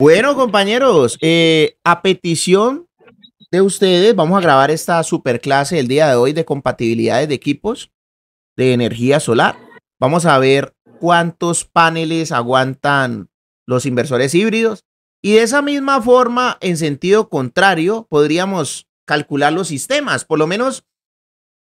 Bueno, compañeros, eh, a petición de ustedes, vamos a grabar esta super clase el día de hoy de compatibilidades de equipos de energía solar. Vamos a ver cuántos paneles aguantan los inversores híbridos. Y de esa misma forma, en sentido contrario, podríamos calcular los sistemas. Por lo menos,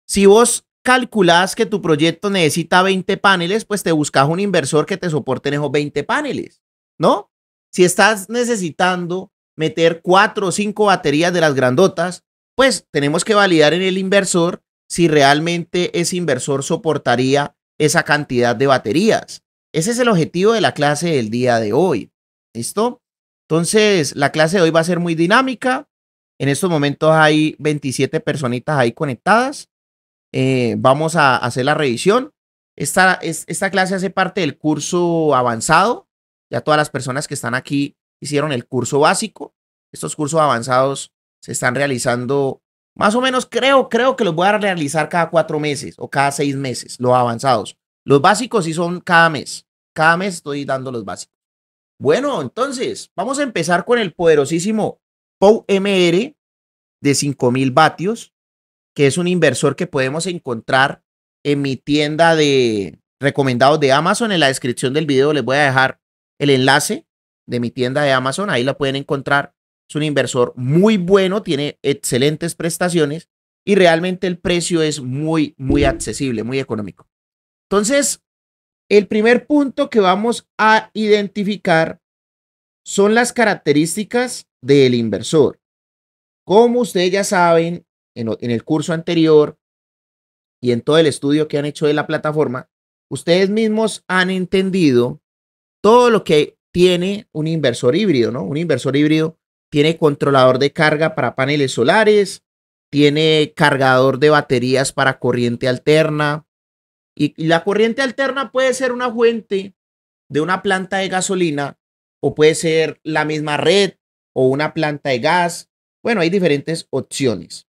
si vos calculás que tu proyecto necesita 20 paneles, pues te buscas un inversor que te soporte en esos 20 paneles, ¿no? si estás necesitando meter cuatro o cinco baterías de las grandotas, pues tenemos que validar en el inversor si realmente ese inversor soportaría esa cantidad de baterías. Ese es el objetivo de la clase del día de hoy. ¿Listo? Entonces, la clase de hoy va a ser muy dinámica. En estos momentos hay 27 personitas ahí conectadas. Eh, vamos a hacer la revisión. esta clase hace parte del curso avanzado ya todas las personas que están aquí hicieron el curso básico. Estos cursos avanzados se están realizando más o menos, creo, creo que los voy a realizar cada cuatro meses o cada seis meses, los avanzados. Los básicos sí son cada mes. Cada mes estoy dando los básicos. Bueno, entonces, vamos a empezar con el poderosísimo POU MR de 5000 vatios, que es un inversor que podemos encontrar en mi tienda de recomendados de Amazon. En la descripción del video les voy a dejar el enlace de mi tienda de Amazon, ahí la pueden encontrar. Es un inversor muy bueno, tiene excelentes prestaciones y realmente el precio es muy, muy accesible, muy económico. Entonces, el primer punto que vamos a identificar son las características del inversor. Como ustedes ya saben, en, en el curso anterior y en todo el estudio que han hecho de la plataforma, ustedes mismos han entendido todo lo que tiene un inversor híbrido, ¿no? Un inversor híbrido tiene controlador de carga para paneles solares, tiene cargador de baterías para corriente alterna. Y, la corriente alterna puede ser una fuente de una planta de gasolina o puede ser la misma red o una planta de gas. Bueno, hay diferentes opciones.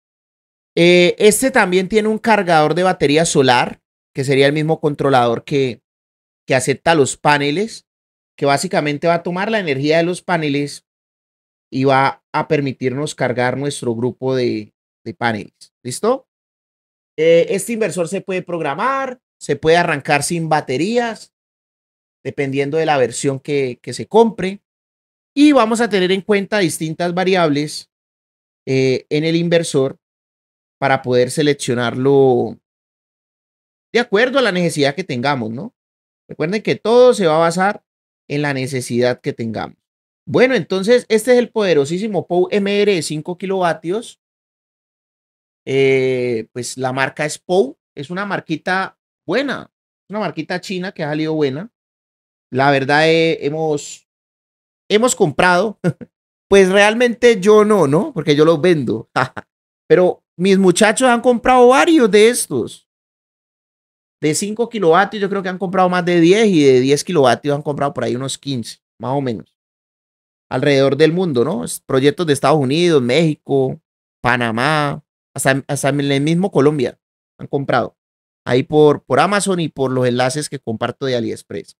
Eh, este también tiene un cargador de batería solar, que sería el mismo controlador que, que acepta los paneles que básicamente va a tomar la energía de los paneles y va a permitirnos cargar nuestro grupo de, paneles. ¿Listo? Eh, este inversor se puede programar, se puede arrancar sin baterías, dependiendo de la versión que, se compre. Y vamos a tener en cuenta distintas variables eh, en el inversor para poder seleccionarlo de acuerdo a la necesidad que tengamos, ¿no? Recuerden que todo se va a basar en la necesidad que tengamos. Bueno, entonces este es el poderosísimo POW MR de 5 kilovatios. Eh, pues la marca es POW, es una marquita buena, una marquita china que ha salido buena. La verdad, eh, hemos, hemos comprado, pues realmente yo no, ¿no? Porque yo los vendo. Pero mis muchachos han comprado varios de estos. De 5 kilovatios, yo creo que han comprado más de 10 y de 10 kilovatios han comprado por ahí unos 15, más o menos. Alrededor del mundo, ¿no? Proyectos de Estados Unidos, México, Panamá, hasta, en el mismo Colombia han comprado. Ahí por, por Amazon y por los enlaces que comparto de AliExpress.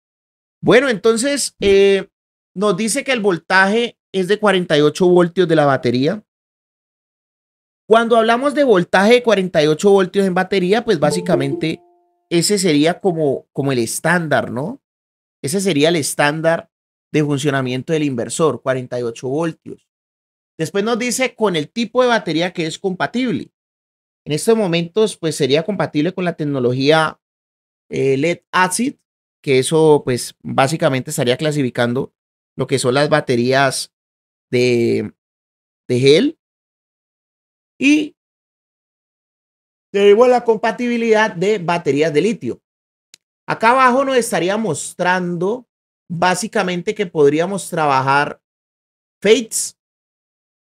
Bueno, entonces eh, nos dice que el voltaje es de 48 voltios de la batería. Cuando hablamos de voltaje de 48 voltios en batería, pues básicamente ese sería como, como el estándar, ¿no? Ese sería el estándar de funcionamiento del inversor, 48 voltios. Después nos dice con el tipo de batería que es compatible. En estos momentos, pues sería compatible con la tecnología eh, LED acid, que eso, pues básicamente estaría clasificando lo que son las baterías de, de gel. Y derivó la compatibilidad de baterías de litio. Acá abajo nos estaría mostrando básicamente que podríamos trabajar fates.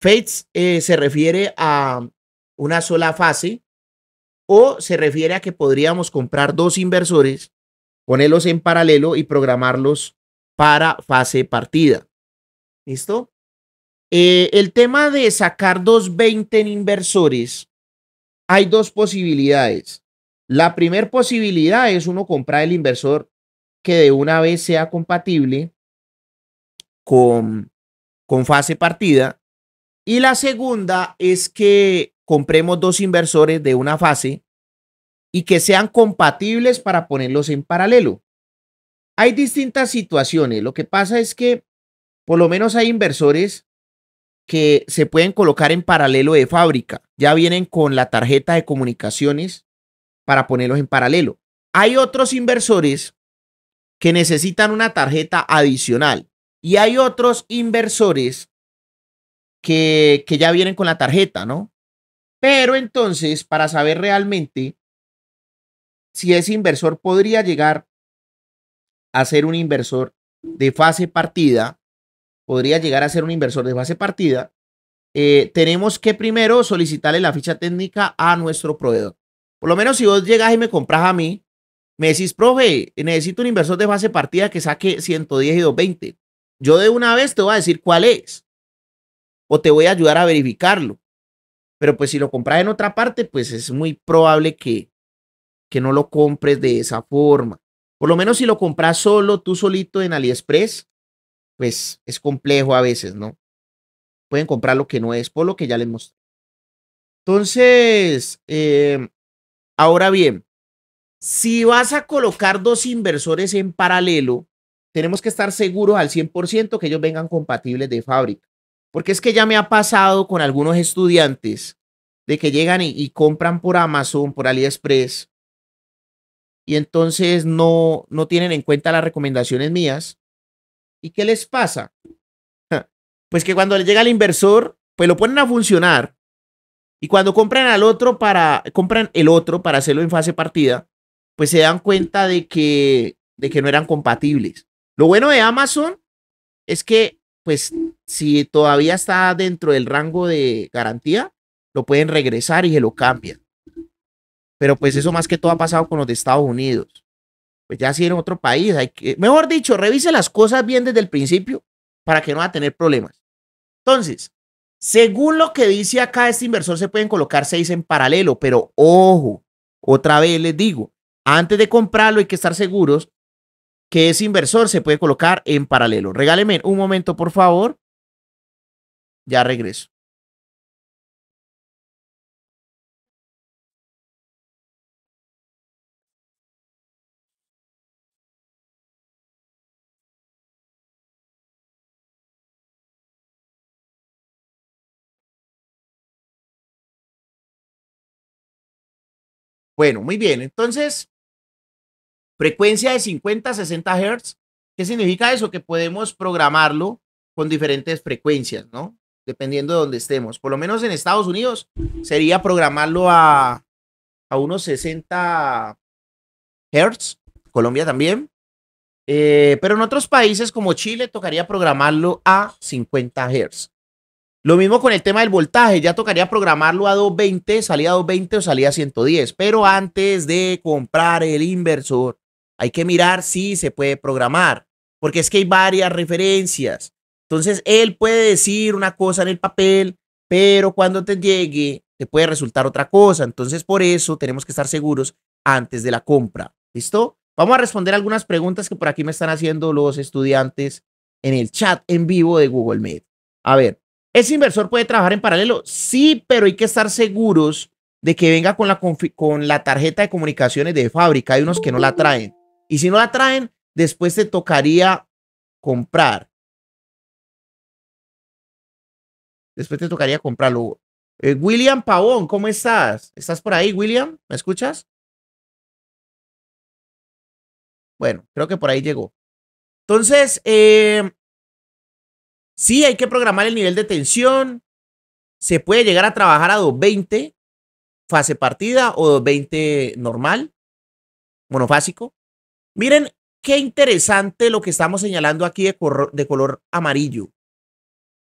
Fates eh, se refiere a una sola fase o se refiere a que podríamos comprar dos inversores, ponerlos en paralelo y programarlos para fase partida. ¿Listo? Eh, el tema de sacar 220 en inversores hay dos posibilidades. La primera posibilidad es uno comprar el inversor que de una vez sea compatible con, con fase partida. Y la segunda es que compremos dos inversores de una fase y que sean compatibles para ponerlos en paralelo. Hay distintas situaciones. Lo que pasa es que por lo menos hay inversores que se pueden colocar en paralelo de fábrica. Ya vienen con la tarjeta de comunicaciones para ponerlos en paralelo. Hay otros inversores que necesitan una tarjeta adicional y hay otros inversores que, que ya vienen con la tarjeta, ¿no? Pero entonces, para saber realmente si ese inversor podría llegar a ser un inversor de fase partida, podría llegar a ser un inversor de base partida, eh, tenemos que primero solicitarle la ficha técnica a nuestro proveedor. Por lo menos si vos llegas y me compras a mí, me decís, profe, necesito un inversor de base partida que saque 110 y 220. Yo de una vez te voy a decir cuál es. O te voy a ayudar a verificarlo. Pero pues si lo compras en otra parte, pues es muy probable que, que no lo compres de esa forma. Por lo menos si lo compras solo, tú solito en AliExpress, pues es complejo a veces, ¿no? Pueden comprar lo que no es, por lo que ya les mostré. Entonces, em, ahora bien, si vas a colocar dos inversores en paralelo, tenemos que estar seguros al 100% que ellos vengan compatibles de fábrica. Porque es que ya me ha pasado con algunos estudiantes de que llegan y, compran por Amazon, por AliExpress, y entonces no, no tienen en cuenta las recomendaciones mías ¿Y qué les pasa? Pues que cuando le llega el inversor, pues lo ponen a funcionar. Y cuando compran al otro para, compran el otro para hacerlo en fase partida, pues se dan cuenta de que, de que no eran compatibles. Lo bueno de Amazon es que, pues, si todavía está dentro del rango de garantía, lo pueden regresar y se lo cambian. Pero pues eso más que todo ha pasado con los de Estados Unidos pues ya si en otro país hay que, mejor dicho, revise las cosas bien desde el principio para que no va a tener problemas. Entonces, según lo que dice acá este inversor, se pueden colocar seis en paralelo, pero ojo, otra vez les digo, antes de comprarlo hay que estar seguros que ese inversor se puede colocar en paralelo. Regáleme un momento, por favor. Ya regreso. Bueno, muy bien. Entonces, frecuencia de 50 a 60 Hz. ¿Qué significa eso? Que podemos programarlo con diferentes frecuencias, ¿no? Dependiendo de donde estemos. Por lo menos en Estados Unidos sería programarlo a, unos 60 Hz. Colombia también. Eh, pero en otros países como Chile tocaría programarlo a 50 Hz. Lo mismo con el tema del voltaje, ya tocaría programarlo a 220, salía a 220 o salía a 110, pero antes de comprar el inversor hay que mirar si se puede programar, porque es que hay varias referencias. Entonces, él puede decir una cosa en el papel, pero cuando te llegue te puede resultar otra cosa. Entonces, por eso tenemos que estar seguros antes de la compra. ¿Listo? Vamos a responder algunas preguntas que por aquí me están haciendo los estudiantes en el chat en vivo de Google Meet. A ver, ¿Ese inversor puede trabajar en paralelo? Sí, pero hay que estar seguros de que venga con la, con la tarjeta de comunicaciones de fábrica. Hay unos que no la traen. Y si no la traen, después te tocaría comprar. Después te tocaría comprarlo. Eh, William Pavón, ¿cómo estás? ¿Estás por ahí, William? ¿Me escuchas? Bueno, creo que por ahí llegó. Entonces, eh, Sí, hay que programar el nivel de tensión. Se puede llegar a trabajar a 220 fase partida o 220 normal, monofásico. Miren qué interesante lo que estamos señalando aquí de, color, amarillo.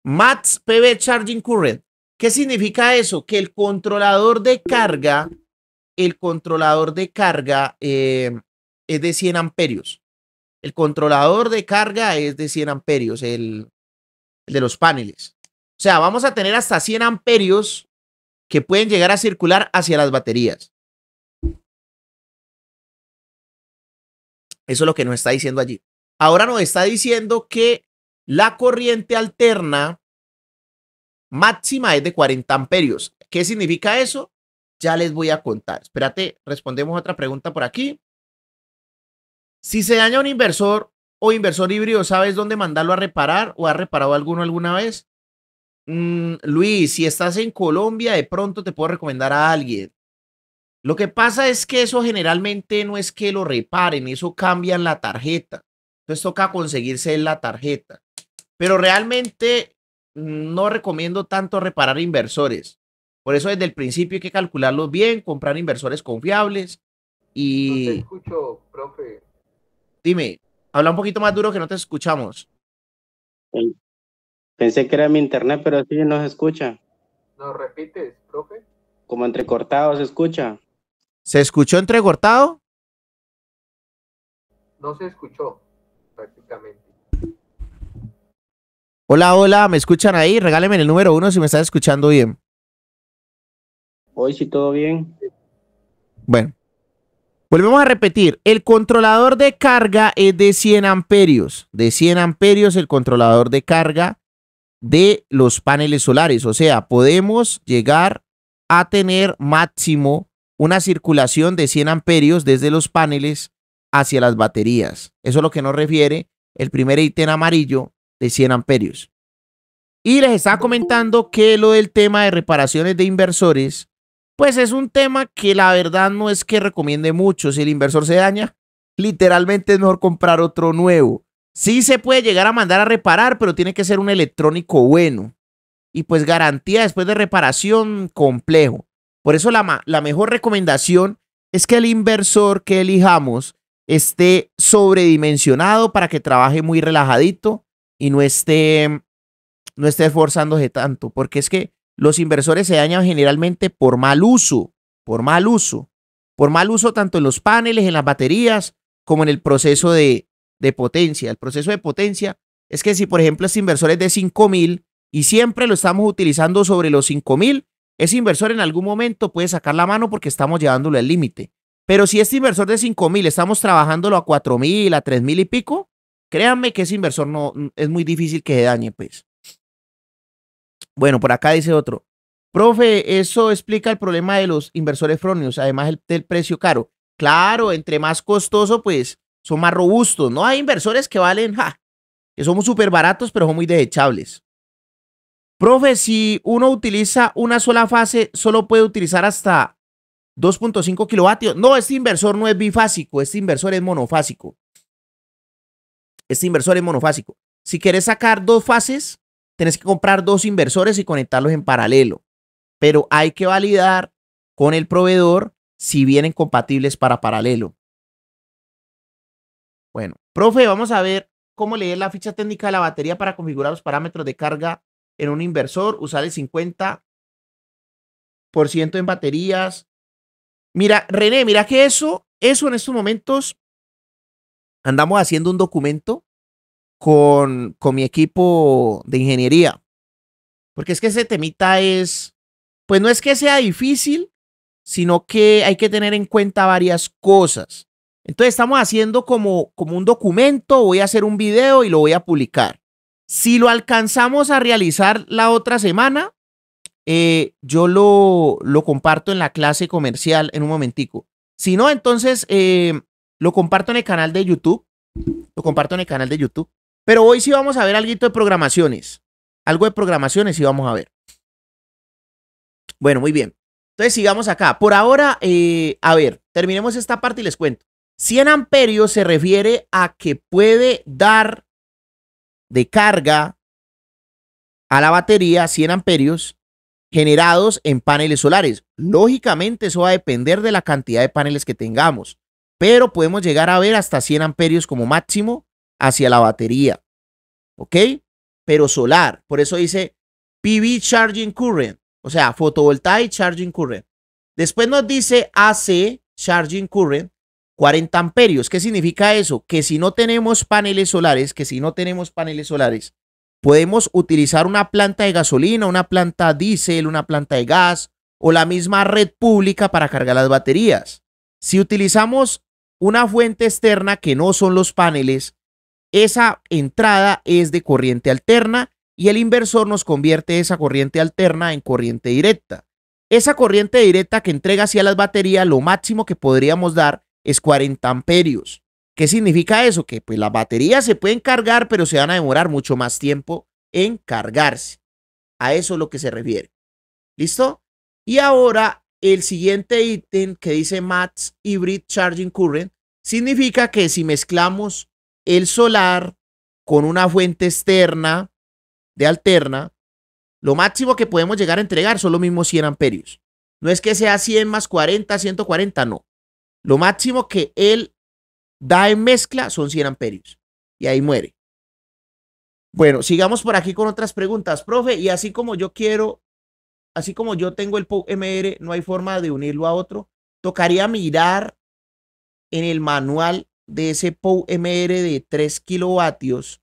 MATS PV Charging Current. ¿Qué significa eso? Que el controlador de carga, el controlador de carga eh, es de 100 amperios. El controlador de carga es de 100 amperios. El, de los paneles. O sea, vamos a tener hasta 100 amperios que pueden llegar a circular hacia las baterías. Eso es lo que nos está diciendo allí. Ahora nos está diciendo que la corriente alterna máxima es de 40 amperios. ¿Qué significa eso? Ya les voy a contar. Espérate, respondemos otra pregunta por aquí. Si se daña un inversor, o inversor híbrido, ¿sabes dónde mandarlo a reparar o ha reparado alguno alguna vez? Mm, Luis, si estás en Colombia, de pronto te puedo recomendar a alguien. Lo que pasa es que eso generalmente no es que lo reparen, eso cambian la tarjeta. Entonces toca conseguirse la tarjeta. Pero realmente mm, no recomiendo tanto reparar inversores. Por eso desde el principio hay que calcularlos bien, comprar inversores confiables y... No te escucho, profe. Dime. Habla un poquito más duro que no te escuchamos. Pensé que era mi internet, pero no se escucha. No, repites, profe? Como entrecortado se escucha. ¿Se escuchó entrecortado? No se escuchó, prácticamente. Hola, hola, ¿me escuchan ahí? Regáleme el número uno si me estás escuchando bien. Hoy sí, todo bien. Bueno, Volvemos a repetir, el controlador de carga es de 100 amperios. De 100 amperios el controlador de carga de los paneles solares. O sea, podemos llegar a tener máximo una circulación de 100 amperios desde los paneles hacia las baterías. Eso es lo que nos refiere el primer ítem amarillo de 100 amperios. Y les estaba comentando que lo del tema de reparaciones de inversores pues es un tema que la verdad no es que recomiende mucho. Si el inversor se daña, literalmente es mejor comprar otro nuevo. Sí se puede llegar a mandar a reparar, pero tiene que ser un electrónico bueno. Y pues garantía después de reparación, complejo. Por eso la, la mejor recomendación es que el inversor que elijamos esté sobredimensionado para que trabaje muy relajadito y no esté, no esté esforzándose tanto. Porque es que los inversores se dañan generalmente por mal uso, por mal uso, por mal uso tanto en los paneles, en las baterías, como en el proceso de, potencia. El proceso de potencia es que si, por ejemplo, este inversor es de 5000 y siempre lo estamos utilizando sobre los 5000, ese inversor en algún momento puede sacar la mano porque estamos llevándolo al límite. Pero si este inversor de 5000 estamos trabajándolo a 4000, a 3000 y pico, créanme que ese inversor no es muy difícil que se dañe, pues. Bueno, por acá dice otro. Profe, eso explica el problema de los inversores fronios, además del precio caro. Claro, entre más costoso, pues son más robustos. No hay inversores que valen, ja, que somos súper baratos, pero son muy desechables. Profe, si uno utiliza una sola fase, solo puede utilizar hasta 2.5 kilovatios. No, este inversor no es bifásico, este inversor es monofásico. Este inversor es monofásico. Si quieres sacar dos fases, tenés que comprar dos inversores y conectarlos en paralelo, pero hay que validar con el proveedor si vienen compatibles para paralelo. Bueno, profe, vamos a ver cómo leer la ficha técnica de la batería para configurar los parámetros de carga en un inversor, usar el 50% en baterías. Mira, René, mira que eso, eso en estos momentos andamos haciendo un documento con, con mi equipo de ingeniería. Porque es que ese temita es, pues no es que sea difícil, sino que hay que tener en cuenta varias cosas. Entonces estamos haciendo como, como un documento, voy a hacer un video y lo voy a publicar. Si lo alcanzamos a realizar la otra semana, eh, yo lo, lo, comparto en la clase comercial en un momentico. Si no, entonces eh, lo comparto en el canal de YouTube. Lo comparto en el canal de YouTube. Pero hoy sí vamos a ver algo de programaciones. Algo de programaciones sí vamos a ver. Bueno, muy bien. Entonces sigamos acá. Por ahora, eh, a ver, terminemos esta parte y les cuento. 100 amperios se refiere a que puede dar de carga a la batería 100 amperios generados en paneles solares. Lógicamente eso va a depender de la cantidad de paneles que tengamos, pero podemos llegar a ver hasta 100 amperios como máximo hacia la batería. ¿Ok? Pero solar. Por eso dice PV Charging Current. O sea, fotovoltaic Charging Current. Después nos dice AC Charging Current. 40 amperios. ¿Qué significa eso? Que si no tenemos paneles solares, que si no tenemos paneles solares, podemos utilizar una planta de gasolina, una planta diésel, una planta de gas o la misma red pública para cargar las baterías. Si utilizamos una fuente externa que no son los paneles, esa entrada es de corriente alterna y el inversor nos convierte esa corriente alterna en corriente directa. Esa corriente directa que entrega hacia las baterías, lo máximo que podríamos dar es 40 amperios. ¿Qué significa eso? Que pues las baterías se pueden cargar, pero se van a demorar mucho más tiempo en cargarse. A eso es lo que se refiere. ¿Listo? Y ahora el siguiente ítem que dice Max Hybrid Charging Current significa que si mezclamos el solar con una fuente externa de alterna, lo máximo que podemos llegar a entregar son los mismos 100 amperios. No es que sea 100 más 40, 140, no. Lo máximo que él da en mezcla son 100 amperios. Y ahí muere. Bueno, sigamos por aquí con otras preguntas, profe. Y así como yo quiero, así como yo tengo el MR, no hay forma de unirlo a otro. Tocaría mirar en el manual de ese POW MR de 3 kilovatios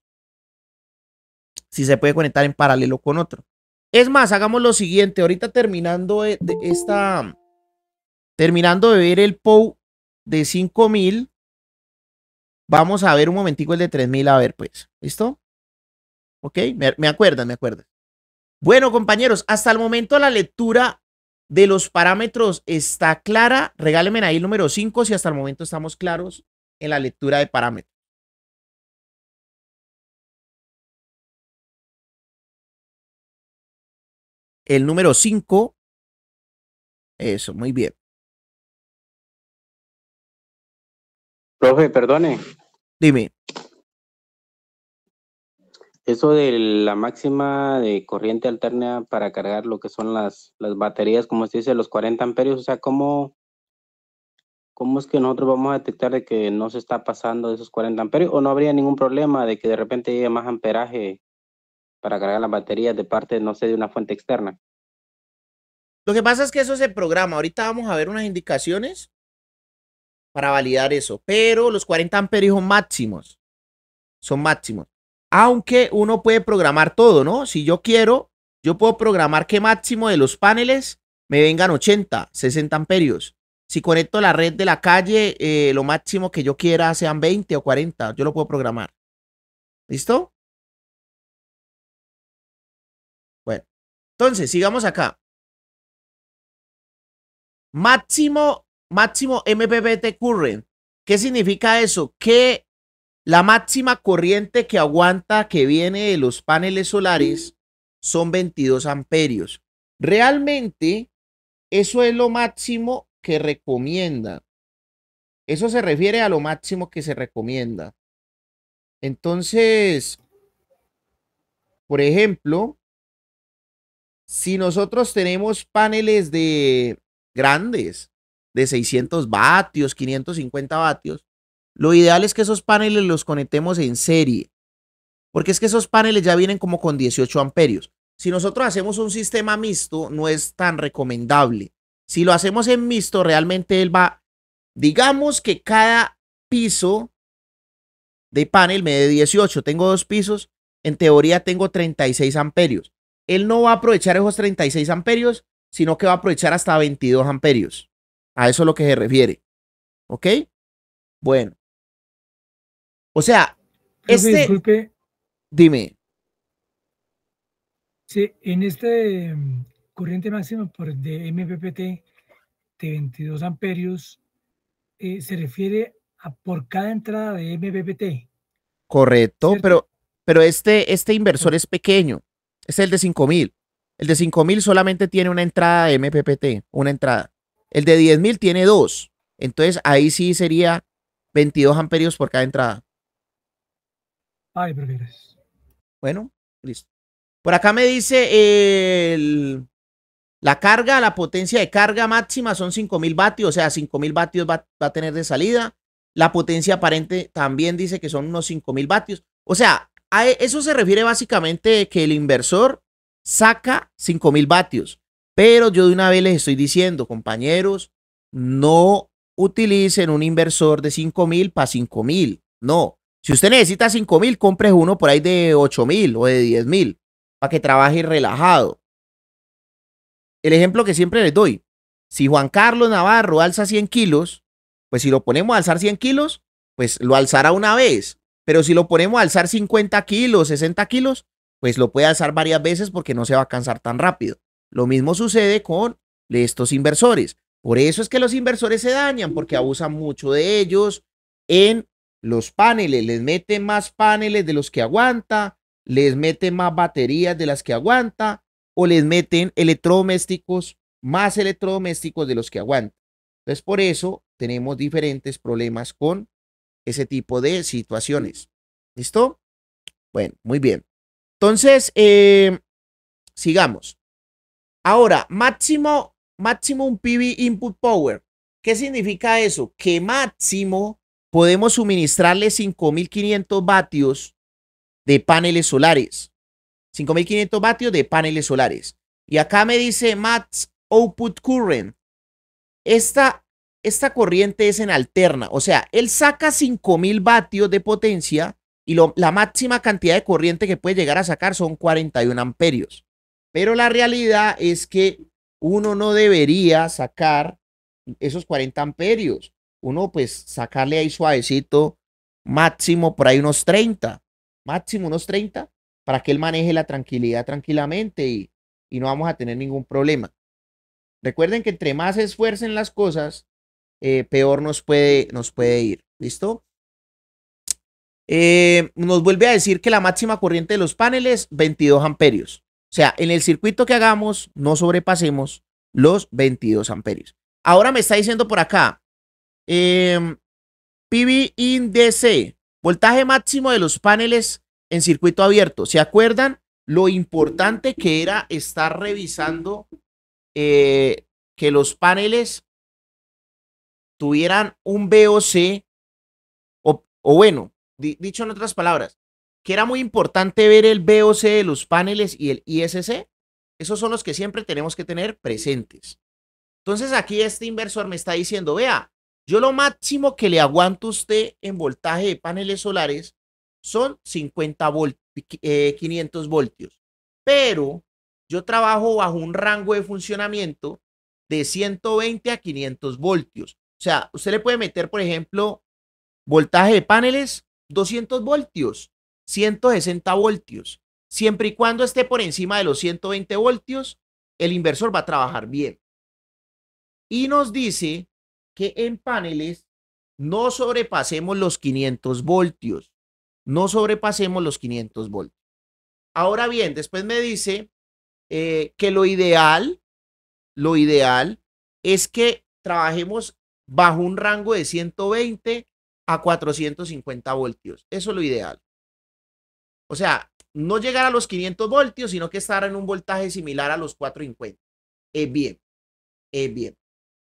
si se puede conectar en paralelo con otro. Es más, hagamos lo siguiente. Ahorita terminando de esta. Terminando de ver el POW de 5000. Vamos a ver un momentico el de 3000. A ver, pues. ¿Listo? ¿Ok? Me, me me acuerdan. Bueno, compañeros, hasta el momento la lectura de los parámetros está clara. Regálenme ahí el número 5 si hasta el momento estamos claros en la lectura de parámetros. El número 5. Eso, muy bien. Profe, perdone. Dime. Eso de la máxima de corriente alterna para cargar lo que son las, las baterías, como se dice, los 40 amperios, o sea, ¿cómo, ¿cómo es que nosotros vamos a detectar de que no se está pasando esos 40 amperios? ¿O no habría ningún problema de que de repente llegue más amperaje para cargar las baterías de parte, no sé, de una fuente externa? Lo que pasa es que eso se programa. Ahorita vamos a ver unas indicaciones para validar eso. Pero los 40 amperios son máximos. Son máximos. Aunque uno puede programar todo, ¿no? Si yo quiero, yo puedo programar que máximo de los paneles me vengan 80, 60 amperios. Si conecto la red de la calle, eh, lo máximo que yo quiera sean 20 o 40, yo lo puedo programar. ¿Listo? Bueno, entonces, sigamos acá. Máximo, máximo MPPT current. ¿Qué significa eso? Que la máxima corriente que aguanta que viene de los paneles solares son 22 amperios. Realmente, eso es lo máximo que recomienda. Eso se refiere a lo máximo que se recomienda. Entonces, por ejemplo, si nosotros tenemos paneles de grandes, de 600 vatios, 550 vatios, lo ideal es que esos paneles los conectemos en serie, porque es que esos paneles ya vienen como con 18 amperios. Si nosotros hacemos un sistema mixto, no es tan recomendable, si lo hacemos en mixto, realmente él va, digamos que cada piso de panel me dé 18, tengo dos pisos, en teoría tengo 36 amperios. Él no va a aprovechar esos 36 amperios, sino que va a aprovechar hasta 22 amperios. A eso es lo que se refiere. ¿Ok? Bueno. O sea, este... Disculpe. Dime. Sí, en este corriente máxima por de MPPT de 22 amperios eh, se refiere a por cada entrada de MPPT. Correcto, pero, pero este, este inversor es pequeño, es el de 5000. El de 5000 solamente tiene una entrada de MPPT, una entrada. El de 10000 tiene dos. Entonces ahí sí sería 22 amperios por cada entrada. Ay, prefieres. Bueno, listo. Por acá me dice el la carga, la potencia de carga máxima son 5000 vatios, o sea, 5000 vatios va, a tener de salida. La potencia aparente también dice que son unos 5000 vatios. O sea, a e, eso se refiere básicamente que el inversor saca 5000 vatios. Pero yo de una vez les estoy diciendo, compañeros, no utilicen un inversor de 5000 para 5000. No. Si usted necesita 5000, compre uno por ahí de 8000 o de 10000 para que trabaje relajado. El ejemplo que siempre les doy, si Juan Carlos Navarro alza 100 kilos, pues si lo ponemos a alzar 100 kilos, pues lo alzará una vez. Pero si lo ponemos a alzar 50 kilos, 60 kilos, pues lo puede alzar varias veces porque no se va a cansar tan rápido. Lo mismo sucede con estos inversores. Por eso es que los inversores se dañan, porque abusan mucho de ellos en los paneles. Les meten más paneles de los que aguanta, les meten más baterías de las que aguanta, o les meten electrodomésticos, más electrodomésticos de los que aguantan. Entonces, por eso tenemos diferentes problemas con ese tipo de situaciones. ¿Listo? Bueno, muy bien. Entonces, em, sigamos. Ahora, máximo, máximo un PV input power. ¿Qué significa eso? Que máximo podemos suministrarle 5500 vatios de paneles solares. 5500 vatios de paneles solares. Y acá me dice Max Output Current. Esta, esta corriente es en alterna, o sea, él saca 5000 vatios de potencia y la máxima cantidad de corriente que puede llegar a sacar son 41 amperios. Pero la realidad es que uno no debería sacar esos 40 amperios. Uno pues sacarle ahí suavecito, máximo por ahí unos 30, máximo unos 30 para que él maneje la tranquilidad tranquilamente y, no vamos a tener ningún problema. Recuerden que entre más esfuercen las cosas, eh, peor nos puede, nos puede ir. ¿Listo? Eh, nos vuelve a decir que la máxima corriente de los paneles, 22 amperios. O sea, en el circuito que hagamos, no sobrepasemos los 22 amperios. Ahora me está diciendo por acá, eh, em, PV in DC, voltaje máximo de los paneles en circuito abierto. ¿Se acuerdan lo importante que era estar revisando eh, que los paneles tuvieran un VOC o, bueno, dicho en otras palabras, que era muy importante ver el VOC de los paneles y el ISC? Esos son los que siempre tenemos que tener presentes. Entonces aquí este inversor me está diciendo, vea, yo lo máximo que le aguanto a usted en voltaje de paneles solares son 50 500 eh, voltios. Pero yo trabajo bajo un rango de funcionamiento de 120 a 500 voltios. O sea, usted le puede meter, por ejemplo, voltaje de paneles 200 voltios, 160 voltios. Siempre y cuando esté por encima de los 120 voltios, el inversor va a trabajar bien. Y nos dice que en paneles no sobrepasemos los 500 voltios no sobrepasemos los 500 voltios. Ahora bien, después me dice eh, que lo ideal, lo ideal es que trabajemos bajo un rango de 120 a 450 voltios. Eso es lo ideal. O sea, no llegar a los 500 voltios, sino que estar en un voltaje similar a los 450. Es bien, es bien.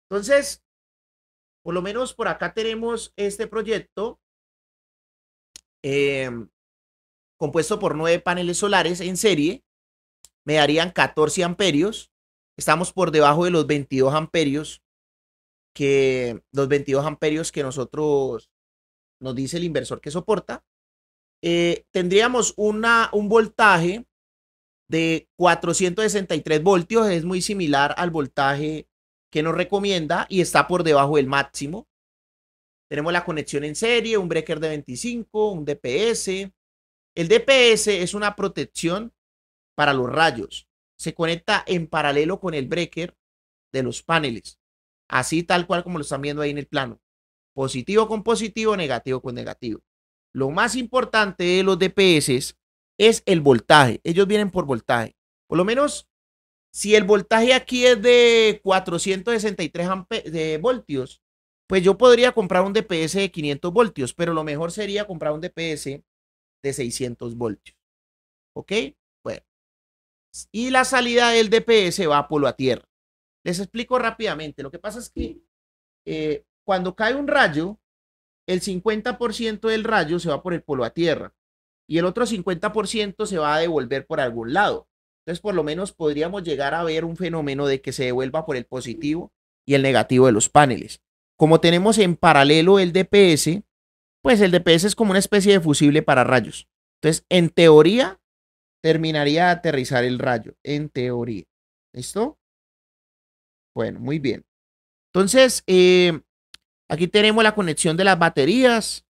Entonces, por lo menos por acá tenemos este proyecto Em, compuesto por nueve paneles solares en serie, me darían 14 amperios. Estamos por debajo de los 22 amperios que los amperios que nosotros nos dice el inversor que soporta. Eh, tendríamos una, un voltaje de 463 voltios, es muy similar al voltaje que nos recomienda y está por debajo del máximo. Tenemos la conexión en serie, un breaker de 25, un DPS. El DPS es una protección para los rayos. Se conecta en paralelo con el breaker de los paneles. Así tal cual como lo están viendo ahí en el plano. Positivo con positivo, negativo con negativo. Lo más importante de los DPS es el voltaje. Ellos vienen por voltaje. Por lo menos, si el voltaje aquí es de 463 de voltios, pues yo podría comprar un DPS de 500 voltios, pero lo mejor sería comprar un DPS de 600 voltios. ¿Ok? Bueno. Y la salida del DPS va a polo a tierra. Les explico rápidamente. Lo que pasa es que eh, cuando cae un rayo, el 50% del rayo se va por el polo a tierra y el otro 50% se va a devolver por algún lado. Entonces, por lo menos podríamos llegar a ver un fenómeno de que se devuelva por el positivo y el negativo de los paneles como tenemos en paralelo el DPS, pues el DPS es como una especie de fusible para rayos. Entonces, en teoría, terminaría de aterrizar el rayo. En teoría. ¿Listo? Bueno, muy bien. Entonces, eh, aquí tenemos la conexión de las baterías.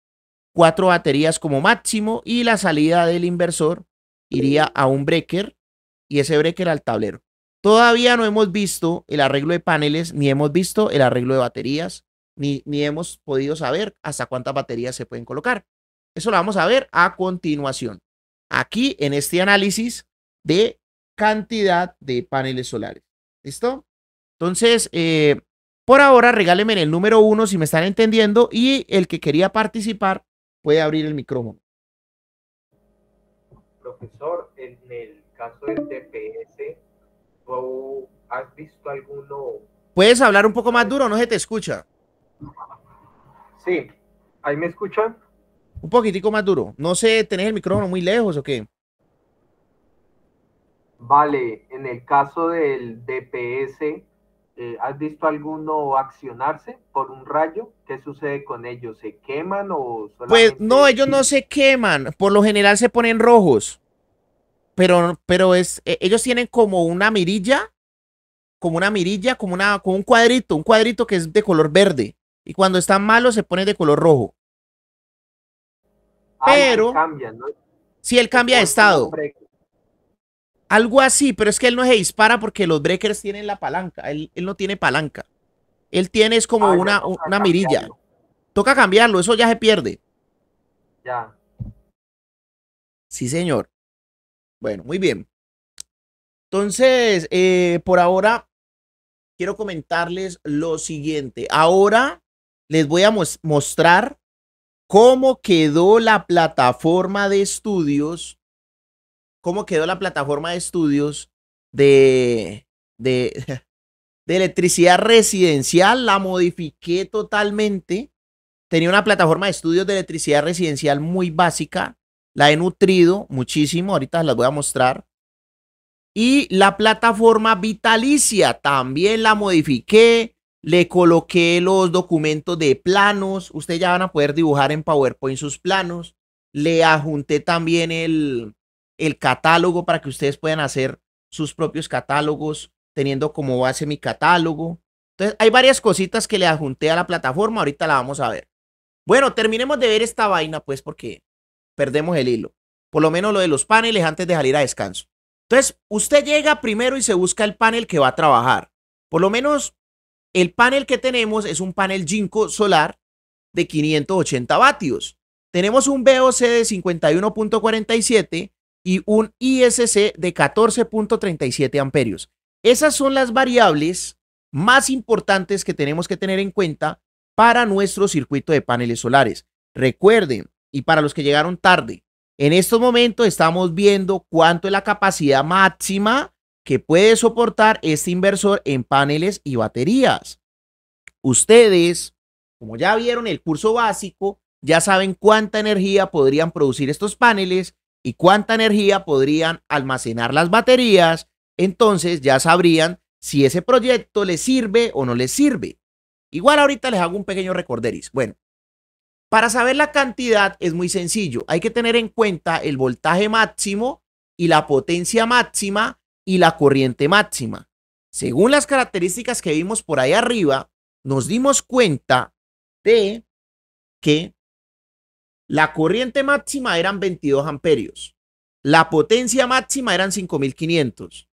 Cuatro baterías como máximo. Y la salida del inversor iría a un breaker. Y ese breaker al tablero. Todavía no hemos visto el arreglo de paneles ni hemos visto el arreglo de baterías ni, hemos podido saber hasta cuántas baterías se pueden colocar. Eso lo vamos a ver a continuación. Aquí en este análisis de cantidad de paneles solares. ¿Listo? Entonces, eh, por ahora, regáleme el número uno si me están entendiendo y el que quería participar puede abrir el micrófono. Profesor, en el caso del TPS, has visto alguno? Puedes hablar un poco más duro, no se te escucha. Sí, ahí me escuchan. Un poquitico más duro. No sé, ¿tenés el micrófono muy lejos o qué? Vale, en el caso del DPS, eh, ¿has visto alguno accionarse por un rayo? ¿Qué sucede con ellos? ¿Se queman o Pues no, ellos no se queman. Por lo general se ponen rojos. Pero, pero es, eh, ellos tienen como una mirilla, como una mirilla, como, una, como un cuadrito, un cuadrito que es de color verde y cuando está malo se pone de color rojo. Ah, pero, si él cambia de estado. Algo así, pero es que él no se dispara porque los breakers tienen la palanca. Él, no tiene palanca. Él tiene es como ah, una, una mirilla. Toca cambiarlo, eso ya se pierde. Ya. Sí, señor. Bueno, muy bien. Entonces, eh, por ahora, quiero comentarles lo siguiente. Ahora les voy a mostrar cómo quedó la plataforma de estudios, cómo quedó la plataforma de estudios de, de, de electricidad residencial. La modifiqué totalmente. Tenía una plataforma de estudios de electricidad residencial muy básica. La he nutrido muchísimo. Ahorita las voy a mostrar. Y la plataforma vitalicia también la modifiqué le coloqué los documentos de planos, ustedes ya van a poder dibujar en PowerPoint sus planos, le ajunté también el, el catálogo para que ustedes puedan hacer sus propios catálogos teniendo como base mi catálogo. Entonces, hay varias cositas que le adjunté a la plataforma, ahorita la vamos a ver. Bueno, terminemos de ver esta vaina, pues, porque perdemos el hilo. Por lo menos lo de los paneles antes de salir a descanso. Entonces, usted llega primero y se busca el panel que va a trabajar. Por lo menos el panel que tenemos es un panel Jinko solar de 580 vatios. Tenemos un VOC de 51.47 y un ISC de 14.37 amperios. Esas son las variables más importantes que tenemos que tener en cuenta para nuestro circuito de paneles solares. Recuerden, y para los que llegaron tarde, en estos momentos estamos viendo cuánto es la capacidad máxima que puede soportar este inversor en paneles y baterías. Ustedes, como ya vieron el curso básico, ya saben cuánta energía podrían producir estos paneles y cuánta energía podrían almacenar las baterías, entonces ya sabrían si ese proyecto les sirve o no les sirve. Igual ahorita les hago un pequeño recorderis. Bueno, para saber la cantidad es muy sencillo. Hay que tener en cuenta el voltaje máximo y la potencia máxima y la corriente máxima. Según las características que vimos por ahí arriba, nos dimos cuenta de que la corriente máxima eran 22 amperios, la potencia máxima eran 5500,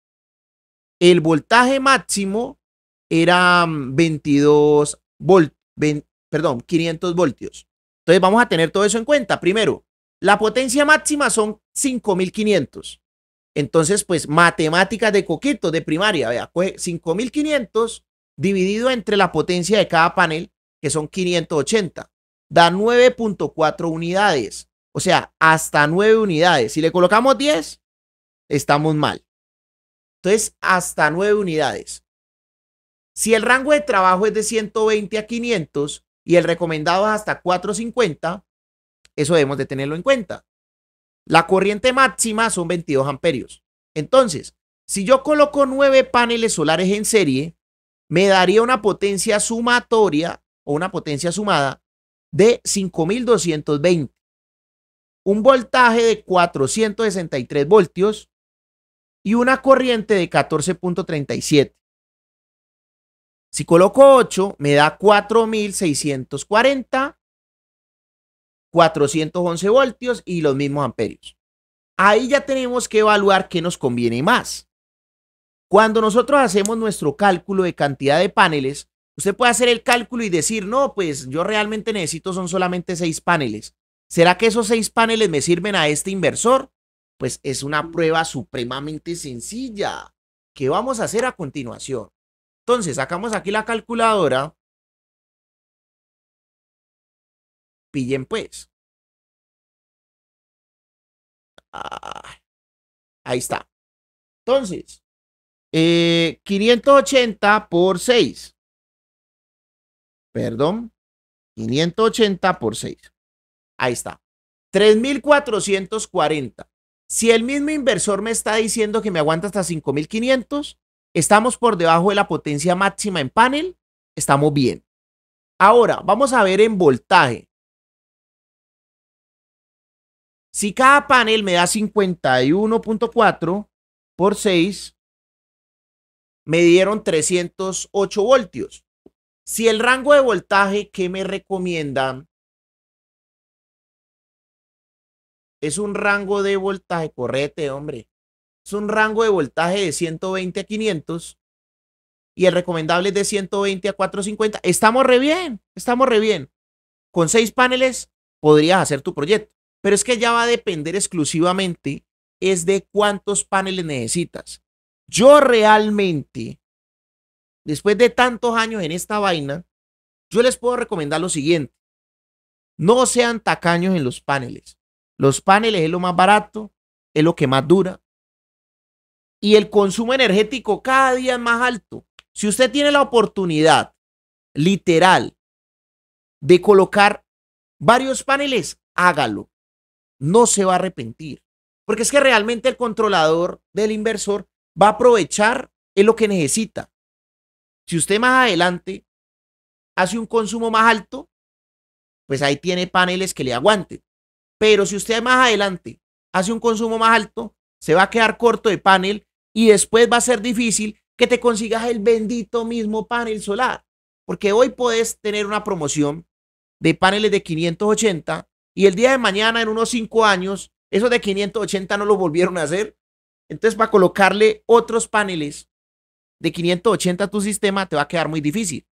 el voltaje máximo era 22 mm, perdón, 500 voltios. Entonces vamos a tener todo eso en cuenta. Primero, la potencia máxima son 5500. Entonces, pues matemáticas de coquito, de primaria, vea, coge 5500 dividido entre la potencia de cada panel, que son 580, da 9.4 unidades, o sea, hasta 9 unidades. Si le colocamos 10, estamos mal. Entonces, hasta 9 unidades. Si el rango de trabajo es de 120 a 500 y el recomendado es hasta 450, eso debemos de tenerlo en cuenta. La corriente máxima son 22 amperios. Entonces, si yo coloco 9 paneles solares en serie, me daría una potencia sumatoria o una potencia sumada de 5220. Un voltaje de 463 voltios y una corriente de 14.37. Si coloco 8, me da 4640 411 voltios y los mismos amperios. Ahí ya tenemos que evaluar qué nos conviene más. Cuando nosotros hacemos nuestro cálculo de cantidad de paneles, usted puede hacer el cálculo y decir, no, pues yo realmente necesito son solamente seis paneles. ¿Será que esos seis paneles me sirven a este inversor? Pues es una prueba supremamente sencilla. ¿Qué vamos a hacer a continuación? Entonces, sacamos aquí la calculadora pillen pues. ahí está. Entonces, 580 eh, por 6. Perdón, 580 por 6. Ahí está. 3,440. Si el mismo inversor me está diciendo que me aguanta hasta 5,500, estamos por debajo de la potencia máxima en panel, estamos bien. Ahora, vamos a ver en voltaje. Si cada panel me da 51.4 por 6, me dieron 308 voltios. Si el rango de voltaje que me recomiendan es un rango de voltaje, correte, hombre, es un rango de voltaje de 120 a 500 y el recomendable es de 120 a 450, estamos re bien, estamos re bien. Con 6 paneles podrías hacer tu proyecto. Pero es que ya va a depender exclusivamente es de cuántos paneles necesitas. Yo realmente, después de tantos años en esta vaina, yo les puedo recomendar lo siguiente. No sean tacaños en los paneles. Los paneles es lo más barato, es lo que más dura. Y el consumo energético cada día es más alto. Si usted tiene la oportunidad, literal, de colocar varios paneles, hágalo no se va a arrepentir. Porque es que realmente el controlador del inversor va a aprovechar en lo que necesita. Si usted más adelante hace un consumo más alto, pues ahí tiene paneles que le aguanten. Pero si usted más adelante hace un consumo más alto, se va a quedar corto de panel y después va a ser difícil que te consigas el bendito mismo panel solar. Porque hoy puedes tener una promoción de paneles de 580 y el día de mañana, en unos cinco años, eso de 580 no lo volvieron a hacer. Entonces, para colocarle otros paneles de 580 a tu sistema, te va a quedar muy difícil.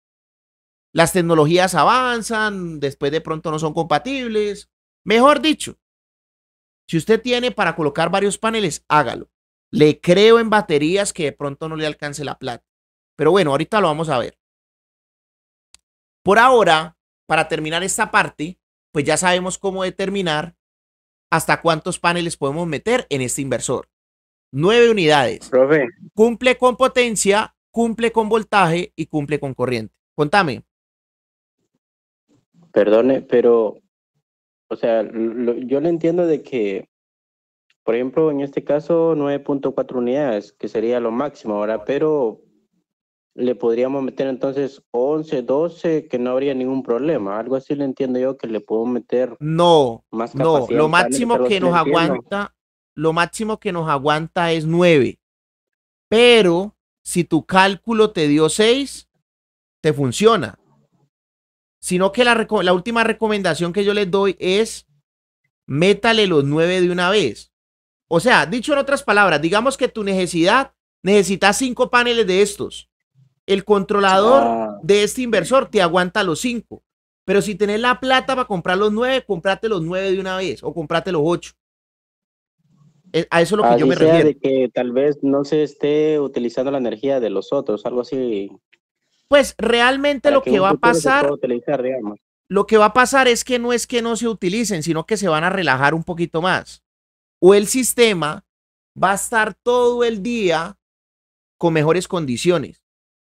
Las tecnologías avanzan, después de pronto no son compatibles. Mejor dicho, si usted tiene para colocar varios paneles, hágalo. Le creo en baterías que de pronto no le alcance la plata. Pero bueno, ahorita lo vamos a ver. Por ahora, para terminar esta parte, pues ya sabemos cómo determinar hasta cuántos paneles podemos meter en este inversor. Nueve unidades. Profe. Cumple con potencia, cumple con voltaje y cumple con corriente. Contame. Perdone, pero, o sea, yo le entiendo de que, por ejemplo, en este caso 9.4 unidades, que sería lo máximo ahora, pero le podríamos meter entonces 11, 12, que no habría ningún problema. Algo así le entiendo yo que le puedo meter. No, más no, lo máximo que nos aguanta, lo máximo que nos aguanta es 9. Pero si tu cálculo te dio 6, te funciona. Sino que la, la última recomendación que yo les doy es métale los 9 de una vez. O sea, dicho en otras palabras, digamos que tu necesidad necesitas 5 paneles de estos el controlador ah. de este inversor te aguanta los cinco. Pero si tenés la plata para comprar los nueve, comprate los nueve de una vez o comprate los ocho. Eh, a eso es lo que ah, yo me sea De que tal vez no se esté utilizando la energía de los otros, algo así. Pues realmente lo que, va a pasar, lo que va a pasar es que no es que no se utilicen, sino que se van a relajar un poquito más. O el sistema va a estar todo el día con mejores condiciones.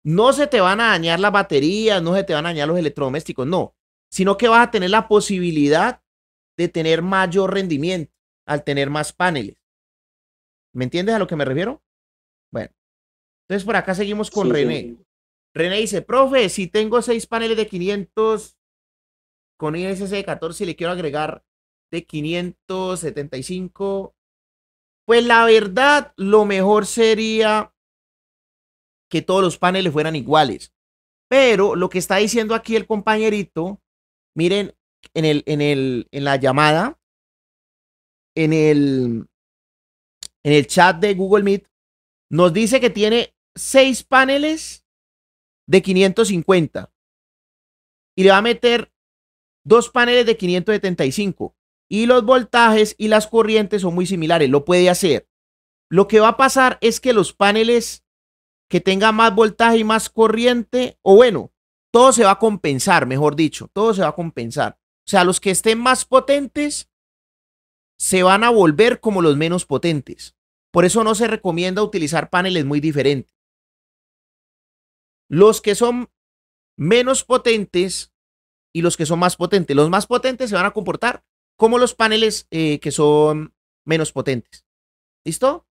No se te van a dañar las baterías, no se te van a dañar los electrodomésticos, no, sino que vas a tener la posibilidad de tener mayor rendimiento al tener más paneles. ¿Me entiendes a lo que me refiero? Bueno, entonces por acá seguimos con René. René dice, profe, si tengo seis paneles de 500 con ISC de 14 y le quiero agregar de 575, pues la verdad, lo mejor sería que todos los paneles fueran iguales. Pero lo que está diciendo aquí el compañerito, miren, en, el, en, el, en la llamada, en el, en el chat de Google Meet, nos dice que tiene seis paneles de 550 y le va a meter dos paneles de 575 y los voltajes y las corrientes son muy similares, lo puede hacer. Lo que va a pasar es que los paneles que tenga más voltaje y más corriente, o bueno, todo se va a compensar, mejor dicho, todo se va a compensar. O sea, los que estén más potentes se van a volver como los menos potentes. Por eso no se recomienda utilizar paneles muy diferentes. Los que son menos potentes y los que son más potentes. Los más potentes se van a comportar como los paneles eh, que son menos potentes. ¿Listo?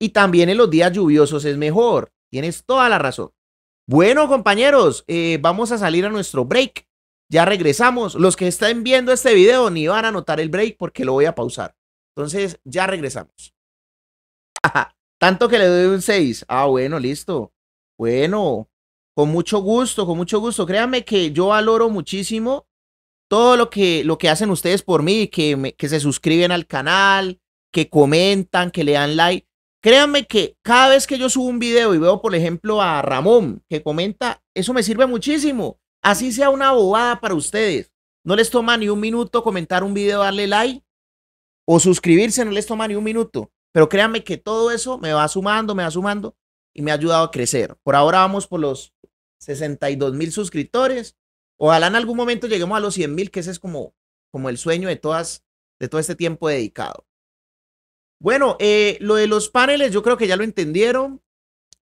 Y también en los días lluviosos es mejor. Tienes toda la razón. Bueno, compañeros, eh, vamos a salir a nuestro break. Ya regresamos. Los que estén viendo este video ni van a notar el break porque lo voy a pausar. Entonces, ya regresamos. Tanto que le doy un 6. Ah, bueno, listo. Bueno, con mucho gusto, con mucho gusto. Créanme que yo valoro muchísimo todo lo que, lo que hacen ustedes por mí, que, que se suscriben al canal, que comentan, que le dan like. Créanme que cada vez que yo subo un video y veo, por ejemplo, a Ramón que comenta, eso me sirve muchísimo. Así sea una bobada para ustedes. No les toma ni un minuto comentar un video, darle like o suscribirse, no les toma ni un minuto. Pero créanme que todo eso me va sumando, me va sumando y me ha ayudado a crecer. Por ahora vamos por los 62 mil suscriptores. Ojalá en algún momento lleguemos a los 100 mil, que ese es como, como el sueño de, todas, de todo este tiempo dedicado. Bueno, eh, lo de los paneles yo creo que ya lo entendieron.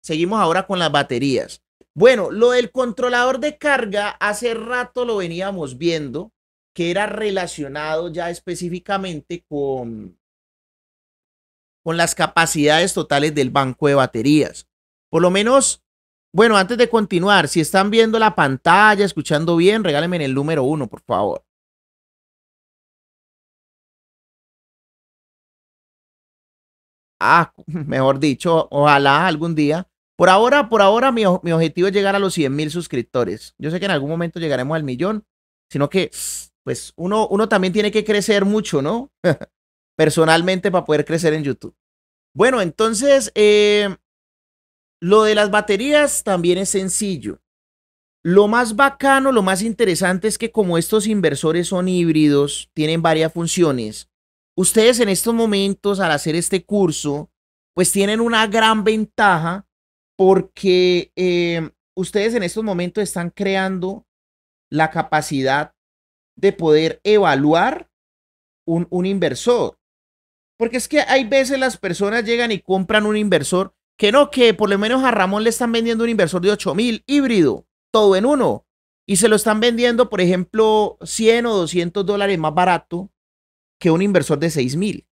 Seguimos ahora con las baterías. Bueno, lo del controlador de carga hace rato lo veníamos viendo, que era relacionado ya específicamente con, con las capacidades totales del banco de baterías. Por lo menos, bueno, antes de continuar, si están viendo la pantalla, escuchando bien, regálenme el número uno, por favor. ah, mejor dicho, ojalá algún día. Por ahora, por ahora mi, objetivo es llegar a los 100 mil suscriptores. Yo sé que en algún momento llegaremos al millón, sino que pues uno, uno también tiene que crecer mucho, ¿no? Personalmente para poder crecer en YouTube. Bueno, entonces, eh, lo de las baterías también es sencillo. Lo más bacano, lo más interesante es que como estos inversores son híbridos, tienen varias funciones, Ustedes en estos momentos, al hacer este curso, pues tienen una gran ventaja porque eh, ustedes en estos momentos están creando la capacidad de poder evaluar un, un, inversor. Porque es que hay veces las personas llegan y compran un inversor que no, que por lo menos a Ramón le están vendiendo un inversor de mil híbrido, todo en uno, y se lo están vendiendo, por ejemplo, 100 o 200 dólares más barato que un inversor de 6000. mil.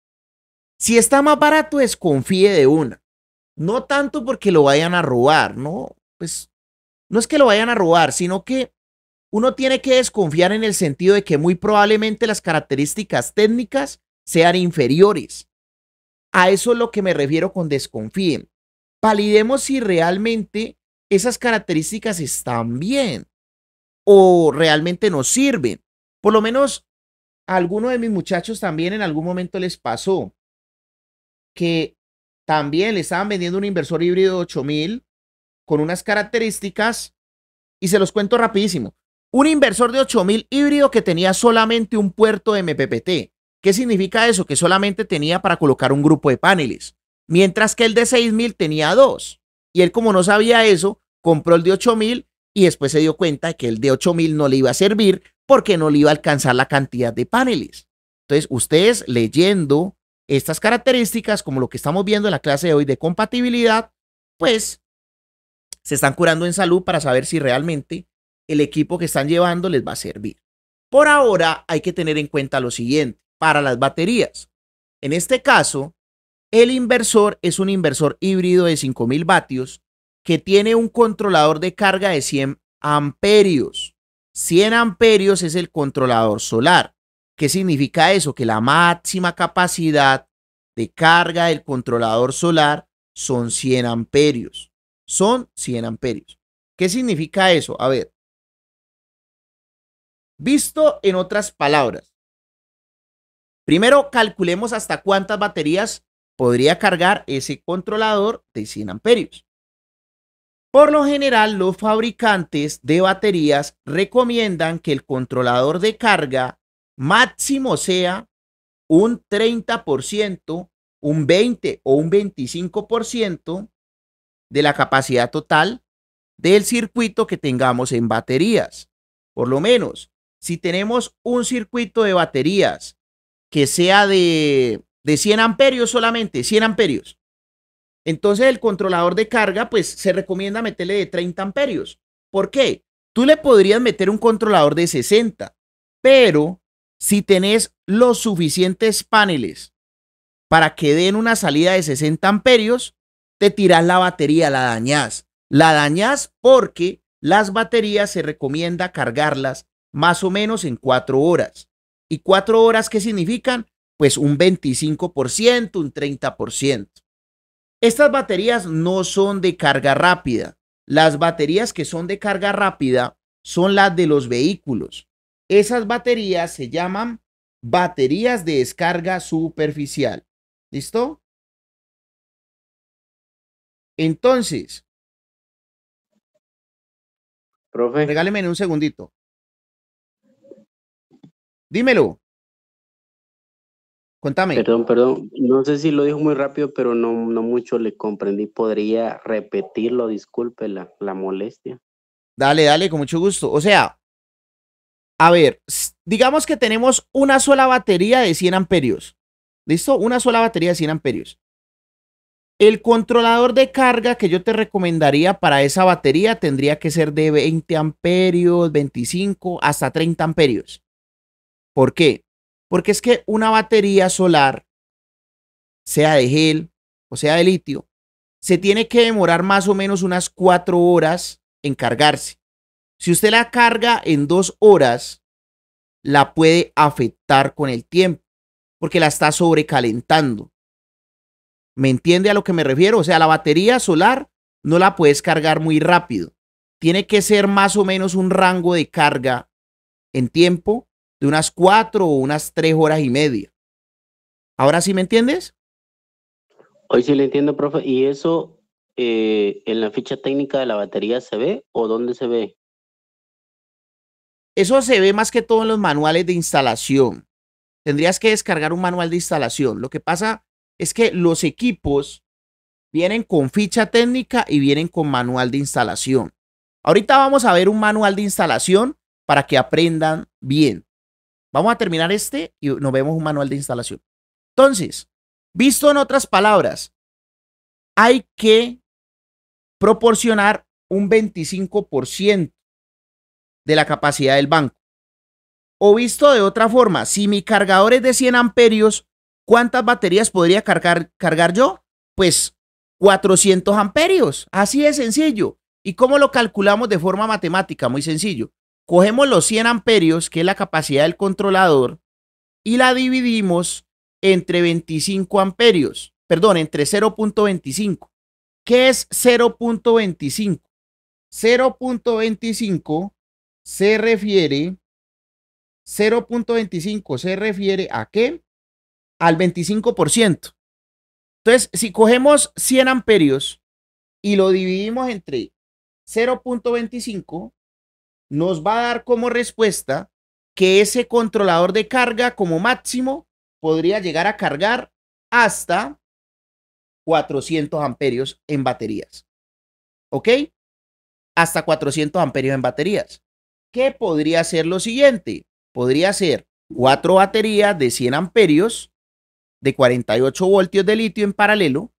Si está más barato, desconfíe de una. No tanto porque lo vayan a robar, ¿no? Pues no es que lo vayan a robar, sino que uno tiene que desconfiar en el sentido de que muy probablemente las características técnicas sean inferiores. A eso es lo que me refiero con desconfíen. Validemos si realmente esas características están bien o realmente nos sirven. Por lo menos a alguno de mis muchachos también en algún momento les pasó que también le estaban vendiendo un inversor híbrido de 8000 con unas características y se los cuento rapidísimo. Un inversor de 8000 híbrido que tenía solamente un puerto de MPPT. ¿Qué significa eso? Que solamente tenía para colocar un grupo de paneles, mientras que el de 6000 tenía dos. Y él como no sabía eso, compró el de 8000 y después se dio cuenta de que el de 8000 no le iba a servir porque no le iba a alcanzar la cantidad de paneles. Entonces, ustedes leyendo estas características, como lo que estamos viendo en la clase de hoy de compatibilidad, pues se están curando en salud para saber si realmente el equipo que están llevando les va a servir. Por ahora hay que tener en cuenta lo siguiente, para las baterías. En este caso, el inversor es un inversor híbrido de 5000 vatios que tiene un controlador de carga de 100 amperios. 100 amperios es el controlador solar. ¿Qué significa eso? Que la máxima capacidad de carga del controlador solar son 100 amperios. Son 100 amperios. ¿Qué significa eso? A ver. Visto en otras palabras, primero calculemos hasta cuántas baterías podría cargar ese controlador de 100 amperios. Por lo general, los fabricantes de baterías recomiendan que el controlador de carga máximo sea un 30%, un 20 o un 25% de la capacidad total del circuito que tengamos en baterías. Por lo menos, si tenemos un circuito de baterías que sea de, de 100 amperios solamente, 100 amperios, entonces el controlador de carga, pues se recomienda meterle de 30 amperios. ¿Por qué? Tú le podrías meter un controlador de 60, pero si tenés los suficientes paneles para que den una salida de 60 amperios, te tiras la batería, la dañás. La dañas porque las baterías se recomienda cargarlas más o menos en 4 horas. ¿Y 4 horas qué significan? Pues un 25%, un 30%. Estas baterías no son de carga rápida. Las baterías que son de carga rápida son las de los vehículos. Esas baterías se llaman baterías de descarga superficial. ¿Listo? Entonces, profe, regáleme un segundito. Dímelo. Contame. Perdón, perdón. No sé si lo dijo muy rápido, pero no, no mucho le comprendí. ¿Podría repetirlo? Disculpe la, la molestia. Dale, dale, con mucho gusto. O sea, a ver, digamos que tenemos una sola batería de 100 amperios. ¿Listo? Una sola batería de 100 amperios. El controlador de carga que yo te recomendaría para esa batería tendría que ser de 20 amperios, 25 hasta 30 amperios. ¿Por qué? Porque es que una batería solar, sea de gel o sea de litio, se tiene que demorar más o menos unas cuatro horas en cargarse. Si usted la carga en dos horas, la puede afectar con el tiempo, porque la está sobrecalentando. ¿Me entiende a lo que me refiero? O sea, la batería solar no la puedes cargar muy rápido. Tiene que ser más o menos un rango de carga en tiempo de unas cuatro o unas tres horas y media. ¿Ahora sí me entiendes? Hoy sí le entiendo, profe. ¿Y eso eh, en la ficha técnica de la batería se ve o dónde se ve? Eso se ve más que todo en los manuales de instalación. Tendrías que descargar un manual de instalación. Lo que pasa es que los equipos vienen con ficha técnica y vienen con manual de instalación. Ahorita vamos a ver un manual de instalación para que aprendan bien. Vamos a terminar este y nos vemos un manual de instalación. Entonces, visto en otras palabras, hay que proporcionar un 25% de la capacidad del banco. O visto de otra forma, si mi cargador es de 100 amperios, ¿cuántas baterías podría cargar, cargar yo? Pues 400 amperios. Así de sencillo. ¿Y cómo lo calculamos de forma matemática? Muy sencillo. Cogemos los 100 amperios, que es la capacidad del controlador, y la dividimos entre 25 amperios, perdón, entre 0.25. ¿Qué es 0.25? 0.25 se refiere 0.25 se refiere a qué? Al 25%. Entonces, si cogemos 100 amperios y lo dividimos entre 0.25, nos va a dar como respuesta que ese controlador de carga como máximo podría llegar a cargar hasta 400 amperios en baterías. ¿Ok? Hasta 400 amperios en baterías. ¿Qué podría ser lo siguiente? Podría ser cuatro baterías de 100 amperios de 48 voltios de litio en paralelo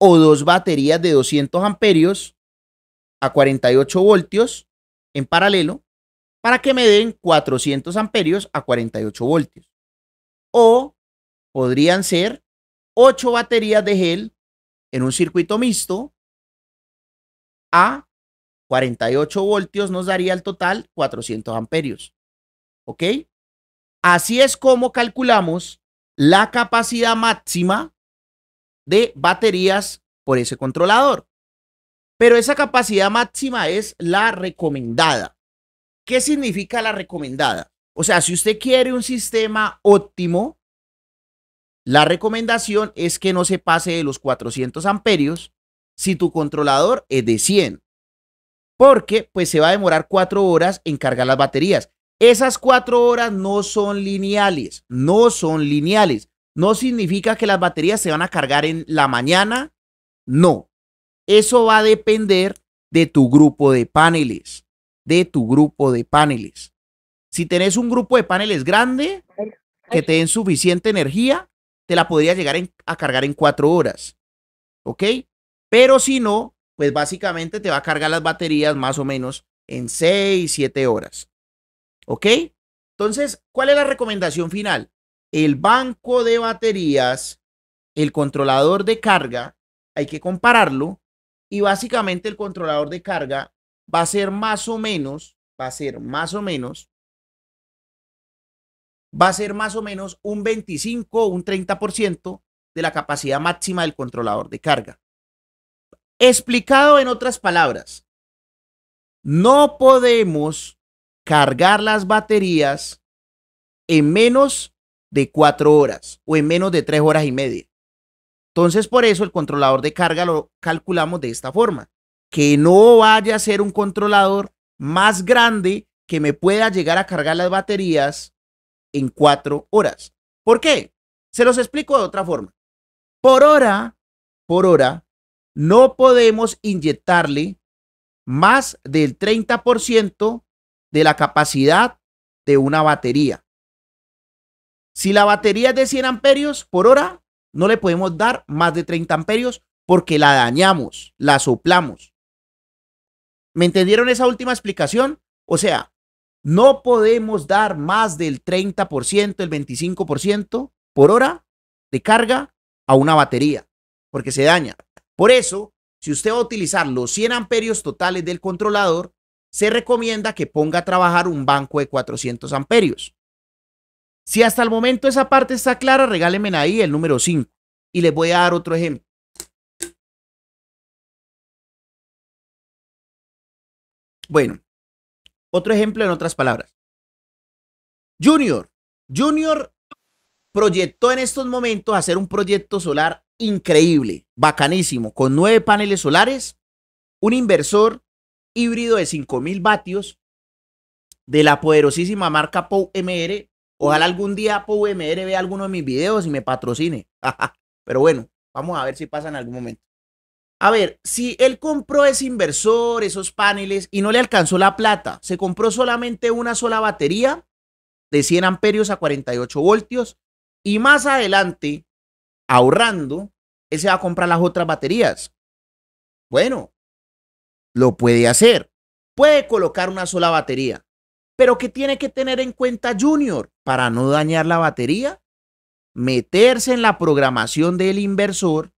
o dos baterías de 200 amperios a 48 voltios en paralelo para que me den 400 amperios a 48 voltios. O podrían ser 8 baterías de gel en un circuito mixto a 48 voltios nos daría el total 400 amperios. ¿Ok? Así es como calculamos la capacidad máxima de baterías por ese controlador pero esa capacidad máxima es la recomendada. ¿Qué significa la recomendada? O sea, si usted quiere un sistema óptimo, la recomendación es que no se pase de los 400 amperios si tu controlador es de 100, porque pues se va a demorar 4 horas en cargar las baterías. Esas cuatro horas no son lineales, no son lineales. No significa que las baterías se van a cargar en la mañana, no. Eso va a depender de tu grupo de paneles, de tu grupo de paneles. Si tenés un grupo de paneles grande, que te den suficiente energía, te la podría llegar a cargar en cuatro horas. ¿Ok? Pero si no, pues básicamente te va a cargar las baterías más o menos en seis, siete horas. ¿Ok? Entonces, ¿cuál es la recomendación final? El banco de baterías, el controlador de carga, hay que compararlo y básicamente el controlador de carga va a ser más o menos, va a ser más o menos, va a ser más o menos un 25 o un 30% de la capacidad máxima del controlador de carga. Explicado en otras palabras, no podemos cargar las baterías en menos de cuatro horas o en menos de tres horas y media. Entonces, por eso el controlador de carga lo calculamos de esta forma, que no vaya a ser un controlador más grande que me pueda llegar a cargar las baterías en cuatro horas. ¿Por qué? Se los explico de otra forma. Por hora, por hora, no podemos inyectarle más del 30% de la capacidad de una batería. Si la batería es de 100 amperios por hora, no le podemos dar más de 30 amperios porque la dañamos, la soplamos. ¿Me entendieron esa última explicación? O sea, no podemos dar más del 30%, el 25% por hora de carga a una batería, porque se daña. Por eso, si usted va a utilizar los 100 amperios totales del controlador, se recomienda que ponga a trabajar un banco de 400 amperios. Si hasta el momento esa parte está clara, regálenme ahí el número 5. Y les voy a dar otro ejemplo. Bueno, otro ejemplo en otras palabras. Junior. Junior proyectó en estos momentos hacer un proyecto solar increíble, bacanísimo, con nueve paneles solares, un inversor híbrido de 5.000 vatios de la poderosísima marca POU Ojalá algún día PowerMR vea alguno de mis videos y me patrocine. Pero bueno, vamos a ver si pasa en algún momento. A ver, si él compró ese inversor, esos paneles y no le alcanzó la plata, se compró solamente una sola batería de 100 amperios a 48 voltios y más adelante, ahorrando, él se va a comprar las otras baterías. Bueno, lo puede hacer. Puede colocar una sola batería. Pero que tiene que tener en cuenta Junior para no dañar la batería, meterse en la programación del inversor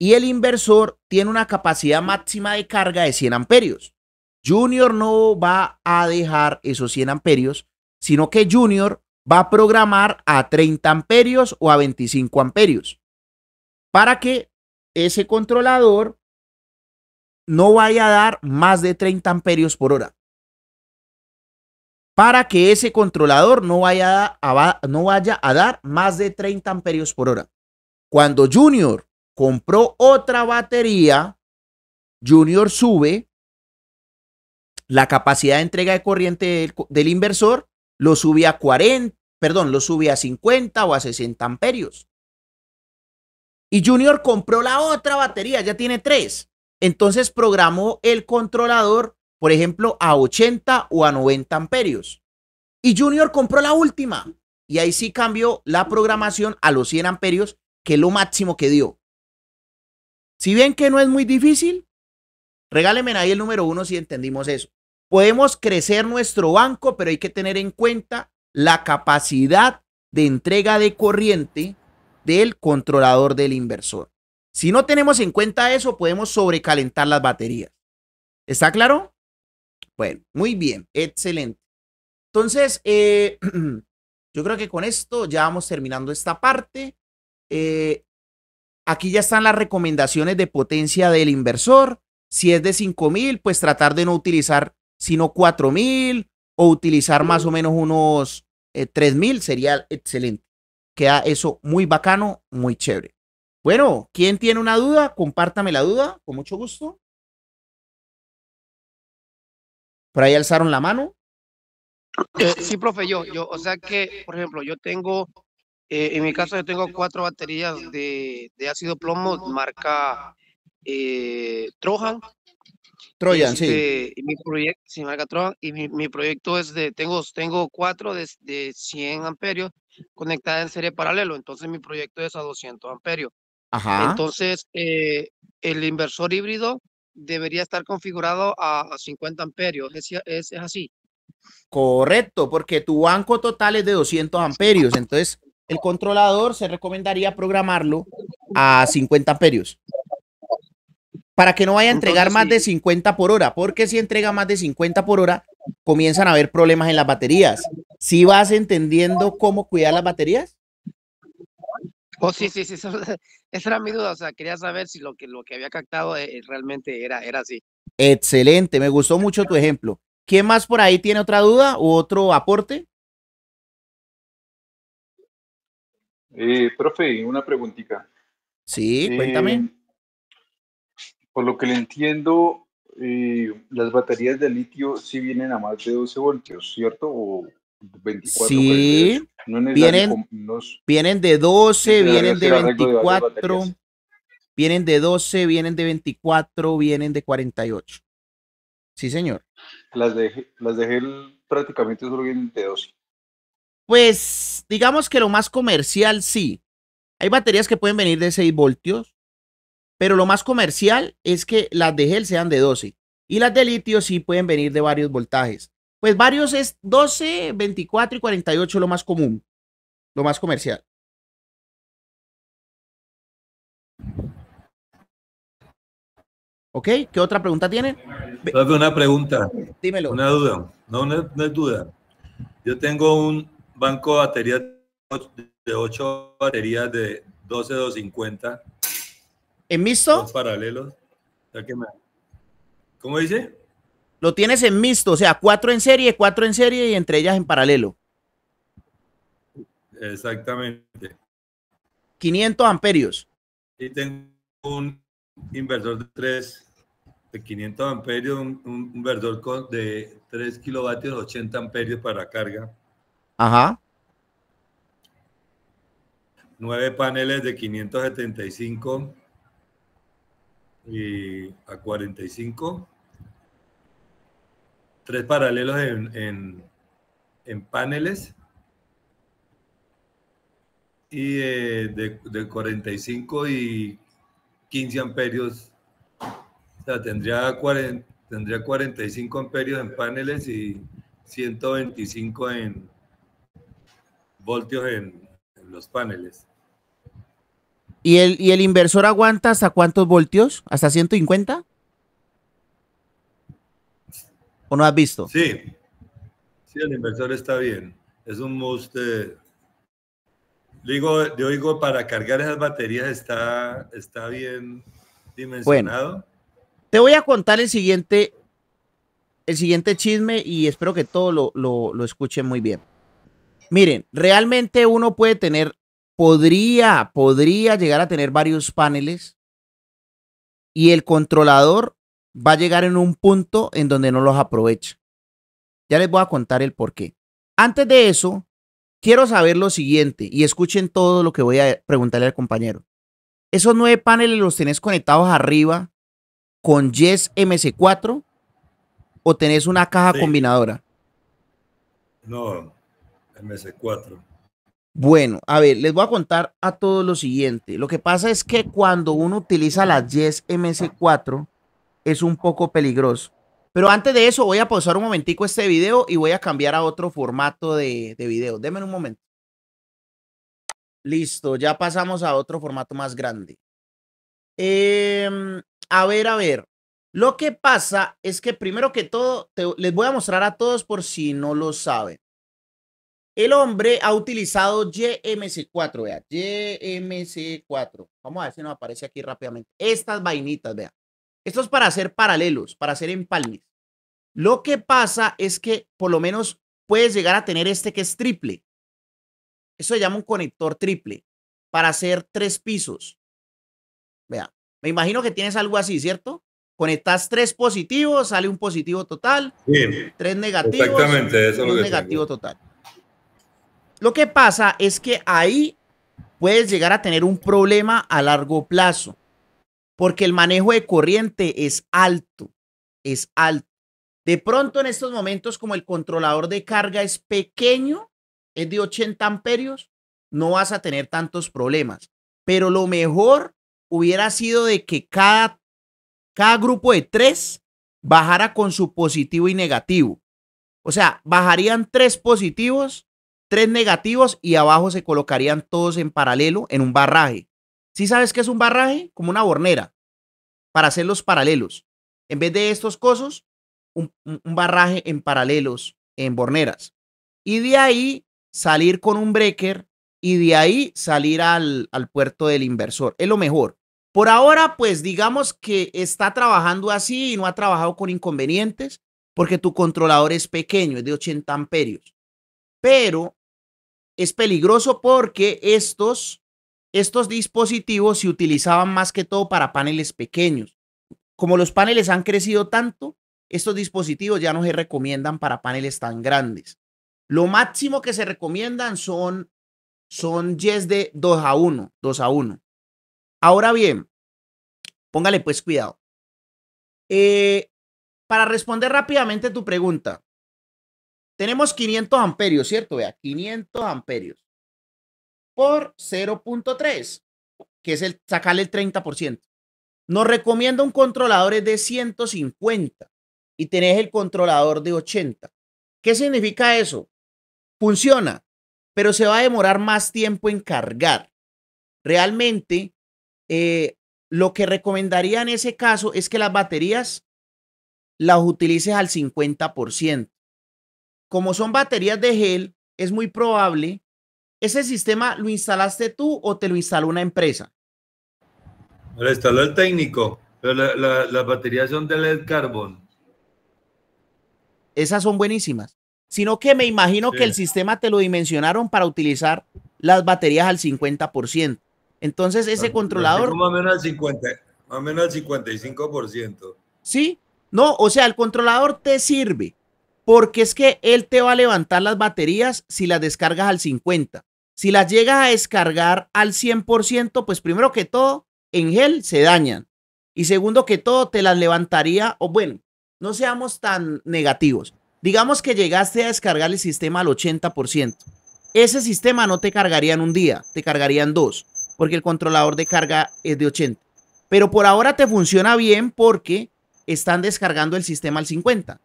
y el inversor tiene una capacidad máxima de carga de 100 amperios. Junior no va a dejar esos 100 amperios, sino que Junior va a programar a 30 amperios o a 25 amperios para que ese controlador no vaya a dar más de 30 amperios por hora para que ese controlador no vaya a, no vaya a dar más de 30 amperios por hora. Cuando Junior compró otra batería, Junior sube la capacidad de entrega de corriente del, inversor, lo sube a 40, perdón, lo sube a 50 o a 60 amperios. Y Junior compró la otra batería, ya tiene tres. Entonces programó el controlador por ejemplo, a 80 o a 90 amperios. Y Junior compró la última. Y ahí sí cambió la programación a los 100 amperios, que es lo máximo que dio. Si bien que no es muy difícil, regálenme ahí el número uno si entendimos eso. Podemos crecer nuestro banco, pero hay que tener en cuenta la capacidad de entrega de corriente del controlador del inversor. Si no tenemos en cuenta eso, podemos sobrecalentar las baterías. ¿Está claro? Bueno, muy bien, excelente. Entonces, eh, yo creo que con esto ya vamos terminando esta parte. Eh, aquí ya están las recomendaciones de potencia del inversor. Si es de 5000, pues tratar de no utilizar sino 4000 o utilizar más o menos unos 3000 eh, sería excelente. Queda eso muy bacano, muy chévere. Bueno, ¿quién tiene una duda? Compártame la duda, con mucho gusto. Por ahí alzaron la mano. Eh, sí, profe, yo, yo, o sea que, por ejemplo, yo tengo, eh, en mi caso, yo tengo cuatro baterías de, ácido plomo, marca eh, Trojan. Trojan, sí. Este, y mi proyecto, es de, tengo, tengo cuatro de, de 100 amperios conectadas en serie paralelo, entonces mi proyecto es a 200 amperios. Ajá. Entonces, el inversor híbrido debería estar configurado a, 50 amperios. Es, así. Correcto, porque tu banco total es de 200 amperios. Entonces, el controlador se recomendaría programarlo a 50 amperios. Para que no vaya a entregar más de 50 por hora, porque si entrega más de 50 por hora, comienzan a haber problemas en las baterías. ¿Si vas entendiendo cómo cuidar las baterías? Oh, sí, sí, sí, esa era mi duda, o sea, quería saber si lo que, lo que había captado eh, eh, realmente era, era así. Excelente, me gustó mucho tu ejemplo. ¿Quién más por ahí tiene otra duda u otro aporte? Eh, profe, una preguntita. Sí, cuéntame. Em, por lo que le entiendo, eh, las baterías de litio sí vienen a más de 12 voltios, ¿cierto? O 24. Sí, vienen, vienen de 12, vienen de 24, vienen de 12, vienen de 24, vienen de 48. Sí, señor. Las de gel prácticamente solo vienen de 12. Pues digamos que lo más comercial sí. Hay baterías que pueden venir de 6 voltios, pero lo más comercial es que las de gel sean de 12 y las de litio sí pueden venir de varios voltajes. Pues varios es 12, 24 y 48 lo más común, lo más comercial. ¿Ok? ¿Qué otra pregunta tienen? una pregunta. Dímelo. Una duda. No, no, es duda. Yo tengo un banco de baterías de 8 baterías de 12 250. ¿En mixto? Dos paralelos. ¿Cómo dice? Lo tienes en mixto, o sea, cuatro en serie, cuatro en serie y entre ellas en paralelo. Exactamente. 500 amperios. Y tengo un inversor de 3 de 500 amperios, un, un inversor de 3 kilovatios, 80 amperios para carga. Ajá. Nueve paneles de 575 y a 45 tres paralelos en, en, paneles y eh, de, 45 y 15 amperios. O sea, tendría, tendría 45 amperios en paneles y 125 en voltios en, los paneles. ¿Y el, ¿Y el inversor aguanta hasta cuántos voltios? ¿Hasta 150? ¿O no has visto? Sí, sí, el inversor está bien. Es un eh, Digo, yo digo, para cargar esas baterías está, está bien dimensionado. te voy a contar el siguiente, el siguiente chisme y espero que todo lo, lo, lo escuchen muy bien. Miren, realmente uno puede tener, podría, podría llegar a tener varios paneles y el controlador va a llegar en un punto en donde no los aprovecha. Ya les voy a contar el porqué. Antes de eso, quiero saber lo siguiente y escuchen todo lo que voy a preguntarle al compañero. Esos nueve paneles los tenés conectados arriba con Yes MC4 o tenés una caja combinadora? No, MC4. Bueno, a ver, les voy a contar a todos lo siguiente. Lo que pasa es que cuando uno utiliza las Yes MC4, es un poco peligroso. Pero antes de eso voy a pausar un momentico este video y voy a cambiar a otro formato de, video. Denme un momento. Listo, ya pasamos a otro formato más grande. Em, a ver, a ver. Lo que pasa es que primero que todo, les voy a mostrar a todos por si no lo saben. El hombre ha utilizado GMC 4 vea, GMC 4 Vamos a ver si nos aparece aquí rápidamente. Estas vainitas, vea. Esto es para hacer paralelos, para hacer empalmes. Lo que pasa es que por lo menos puedes llegar a tener este que es triple. Eso se llama un conector triple para hacer tres pisos. Vea, me imagino que tienes algo así, ¿cierto? Conectas tres positivos, sale un positivo total, tres negativos, exactamente, un negativo total. Lo que pasa es que ahí puedes llegar a tener un problema a largo plazo porque el manejo de corriente es alto, es alto. De pronto en estos momentos, como el controlador de carga es pequeño, es de 80 amperios, no vas a tener tantos problemas. Pero lo mejor hubiera sido de que cada, cada grupo de tres bajara con su positivo y negativo. O sea, bajarían tres positivos, tres negativos y abajo se colocarían todos en paralelo en un barraje. Si sabes qué es un barraje? Como una bornera para hacer los paralelos. En vez de estos cosos, un, barraje en paralelos, en borneras. Y de ahí salir con un breaker y de ahí salir al, al puerto del inversor. Es lo mejor. Por ahora, pues digamos que está trabajando así y no ha trabajado con inconvenientes porque tu controlador es pequeño, es de 80 amperios. Pero es peligroso porque estos estos dispositivos se utilizaban más que todo para paneles pequeños. Como los paneles han crecido tanto, estos dispositivos ya no se recomiendan para paneles tan grandes. Lo máximo que se recomiendan son, son yes de 2 a 1, 2 a 1. Ahora bien, póngale pues cuidado. Eh, para responder rápidamente tu pregunta, tenemos 500 amperios, ¿cierto? Vea, 500 amperios por 0.3, que es el sacarle el 30%. Nos recomienda un controlador de 150 y tenés el controlador de 80. ¿Qué significa eso? Funciona, pero se va a demorar más tiempo en cargar. Realmente, eh, lo que recomendaría en ese caso es que las baterías las utilices al 50%. Como son baterías de gel, es muy probable ¿Ese sistema lo instalaste tú o te lo instaló una empresa? Lo instaló el técnico, pero las baterías son de LED carbon. Esas son buenísimas. Sino que me imagino que el sistema te lo dimensionaron para utilizar las baterías al 50%. Entonces ese controlador... Más menos al 50, más o menos al 55%. Sí, no, o sea, el controlador te sirve porque es que él te va a levantar las baterías si las descargas al 50. Si las llegas a descargar al 100%, pues primero que todo, en gel se dañan. Y segundo que todo, te las levantaría, o bueno, no seamos tan negativos. Digamos que llegaste a descargar el sistema al 80%. Ese sistema no te cargaría en un día, te cargaría en dos, porque el controlador de carga es de 80. Pero por ahora te funciona bien porque están descargando el sistema al 50.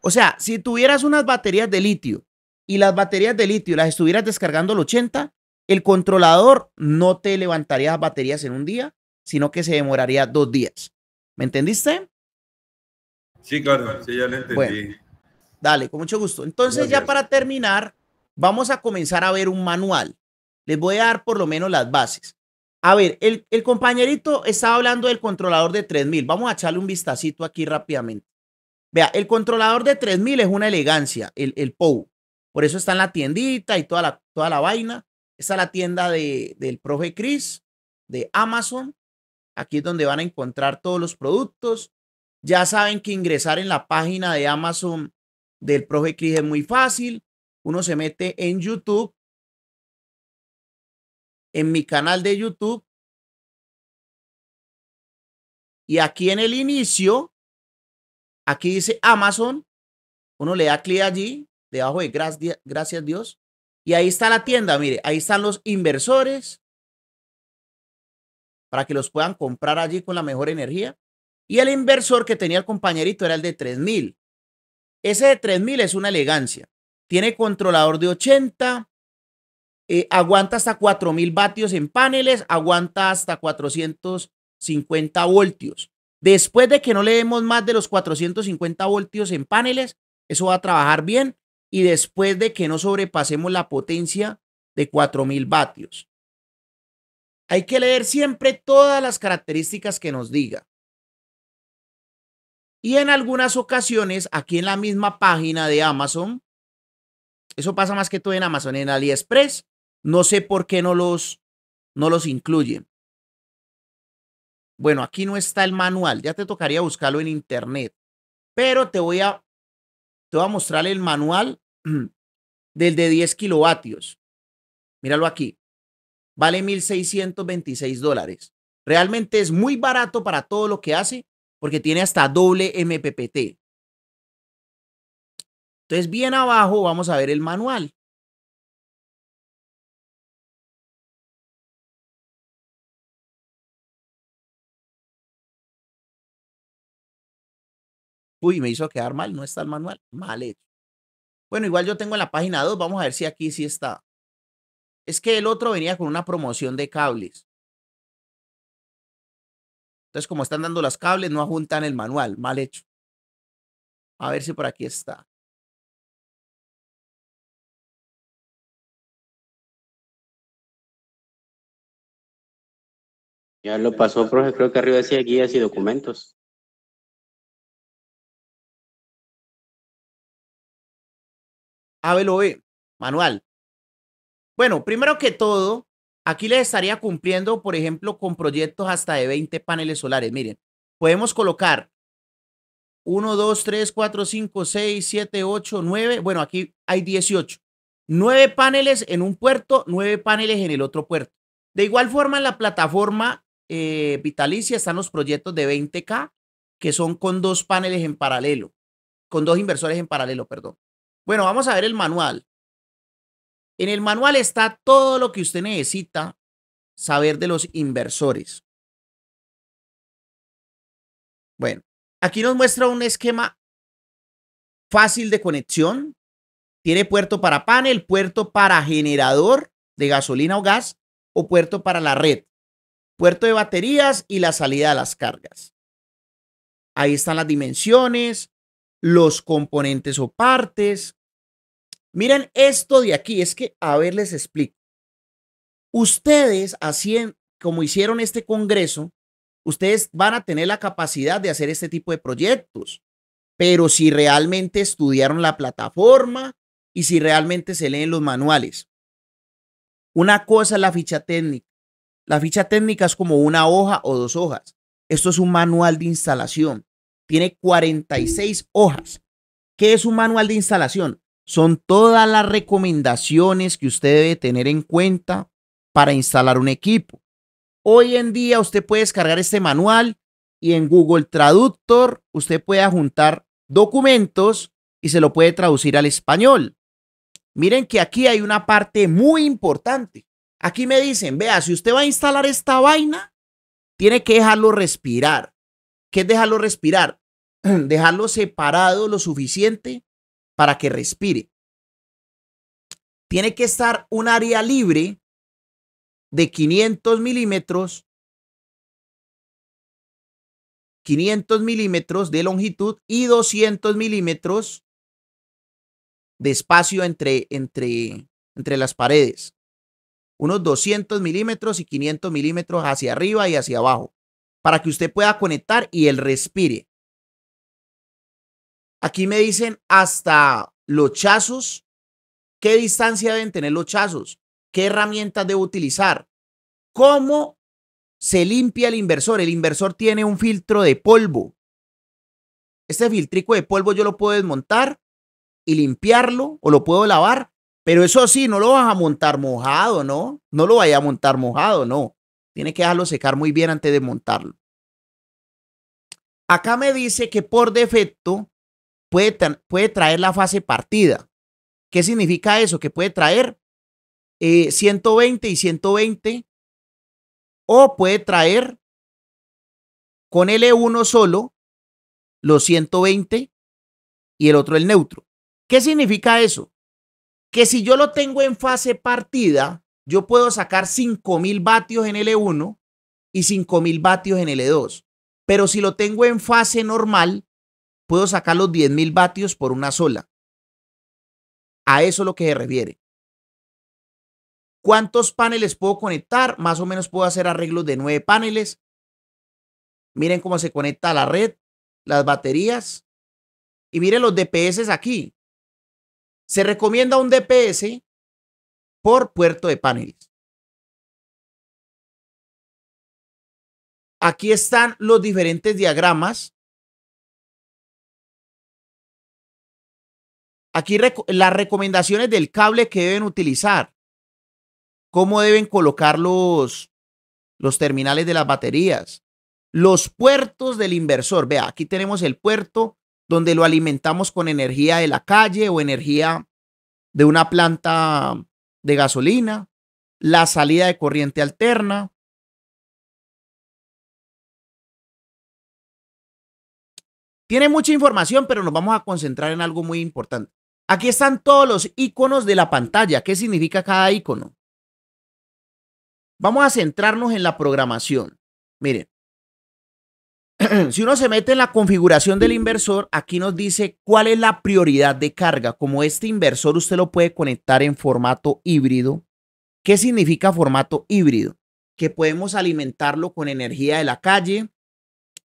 O sea, si tuvieras unas baterías de litio y las baterías de litio las estuvieras descargando al 80, el controlador no te levantaría las baterías en un día, sino que se demoraría dos días. ¿Me entendiste? Sí, claro, sí, ya lo entendí. dale, con mucho gusto. Entonces, ya para terminar, vamos a comenzar a ver un manual. Les voy a dar por lo menos las bases. A ver, el, el compañerito estaba hablando del controlador de 3000. Vamos a echarle un vistacito aquí rápidamente. Vea, el controlador de 3000 es una elegancia, el, el POU. Por eso está en la tiendita y toda la, toda la vaina. Está la tienda de, del profe Chris, de Amazon. Aquí es donde van a encontrar todos los productos. Ya saben que ingresar en la página de Amazon del profe Chris es muy fácil. Uno se mete en YouTube, en mi canal de YouTube. Y aquí en el inicio Aquí dice Amazon. Uno le da clic allí, debajo de gracias, Dios. Y ahí está la tienda, mire, ahí están los inversores para que los puedan comprar allí con la mejor energía. Y el inversor que tenía el compañerito era el de 3000. Ese de 3000 es una elegancia. Tiene controlador de 80, eh, aguanta hasta 4000 vatios en paneles, aguanta hasta 450 voltios. Después de que no le demos más de los 450 voltios en paneles, eso va a trabajar bien. Y después de que no sobrepasemos la potencia de 4000 vatios. Hay que leer siempre todas las características que nos diga. Y en algunas ocasiones, aquí en la misma página de Amazon, eso pasa más que todo en Amazon, en AliExpress, no sé por qué no los, no los incluyen. Bueno, aquí no está el manual, ya te tocaría buscarlo en internet, pero te voy a, te voy a mostrar el manual del de 10 kilovatios. Míralo aquí. Vale 1.626 dólares. Realmente es muy barato para todo lo que hace porque tiene hasta doble MPPT. Entonces, bien abajo vamos a ver el manual. Uy, me hizo quedar mal, no está el manual. Mal hecho. Bueno, igual yo tengo en la página 2, vamos a ver si aquí sí está. Es que el otro venía con una promoción de cables. Entonces, como están dando las cables, no ajuntan el manual. Mal hecho. A ver si por aquí está. Ya lo pasó, profe, creo que arriba decía guías y documentos. A, B, lo manual. Bueno, primero que todo, aquí les estaría cumpliendo, por ejemplo, con proyectos hasta de 20 paneles solares. Miren, podemos colocar 1, 2, 3, 4, 5, 6, 7, 8, 9. Bueno, aquí hay 18. 9 paneles en un puerto, 9 paneles en el otro puerto. De igual forma, en la plataforma eh, vitalicia están los proyectos de 20K, que son con dos paneles en paralelo, con dos inversores en paralelo, perdón. Bueno, vamos a ver el manual. En el manual está todo lo que usted necesita saber de los inversores. Bueno, aquí nos muestra un esquema fácil de conexión. Tiene puerto para panel, puerto para generador de gasolina o gas o puerto para la red, puerto de baterías y la salida de las cargas. Ahí están las dimensiones, los componentes o partes, Miren esto de aquí, es que, a ver, les explico. Ustedes, como hicieron este Congreso, ustedes van a tener la capacidad de hacer este tipo de proyectos, pero si realmente estudiaron la plataforma y si realmente se leen los manuales. Una cosa es la ficha técnica. La ficha técnica es como una hoja o dos hojas. Esto es un manual de instalación. Tiene 46 hojas. ¿Qué es un manual de instalación? son todas las recomendaciones que usted debe tener en cuenta para instalar un equipo. Hoy en día usted puede descargar este manual y en Google Traductor usted puede juntar documentos y se lo puede traducir al español. Miren que aquí hay una parte muy importante. Aquí me dicen, vea, si usted va a instalar esta vaina, tiene que dejarlo respirar. ¿Qué es dejarlo respirar? Dejarlo separado lo suficiente para que respire. Tiene que estar un área libre de 500 milímetros, 500 milímetros de longitud y 200 milímetros de espacio entre, entre, entre las paredes. Unos 200 milímetros y 500 milímetros hacia arriba y hacia abajo para que usted pueda conectar y él respire. Aquí me dicen hasta los chazos, qué distancia deben tener los chazos, qué herramientas debo utilizar, cómo se limpia el inversor. El inversor tiene un filtro de polvo. Este filtrico de polvo yo lo puedo desmontar y limpiarlo o lo puedo lavar, pero eso sí, no lo vas a montar mojado, ¿no? No lo vaya a montar mojado, no. Tiene que dejarlo secar muy bien antes de montarlo. Acá me dice que por defecto puede, traer la fase partida. ¿Qué significa eso? Que puede traer 120 eh, y 120 o puede traer con L1 e solo los 120 y el otro el neutro. ¿Qué significa eso? Que si yo lo tengo en fase partida, yo puedo sacar 5000 vatios en L1 e y 5000 vatios en L2. E Pero si lo tengo en fase normal, puedo sacar los 10.000 vatios por una sola. A eso es lo que se refiere. ¿Cuántos paneles puedo conectar? Más o menos puedo hacer arreglos de nueve paneles. Miren cómo se conecta la red, las baterías. Y miren los DPS aquí. Se recomienda un DPS por puerto de paneles. Aquí están los diferentes diagramas Aquí las recomendaciones del cable que deben utilizar, cómo deben colocar los, los terminales de las baterías, los puertos del inversor. Vea, aquí tenemos el puerto donde lo alimentamos con energía de la calle o energía de una planta de gasolina, la salida de corriente alterna. Tiene mucha información, pero nos vamos a concentrar en algo muy importante. Aquí están todos los iconos de la pantalla. ¿Qué significa cada icono? Vamos a centrarnos en la programación. Miren, si uno se mete en la configuración del inversor, aquí nos dice cuál es la prioridad de carga. Como este inversor usted lo puede conectar en formato híbrido. ¿Qué significa formato híbrido? Que podemos alimentarlo con energía de la calle,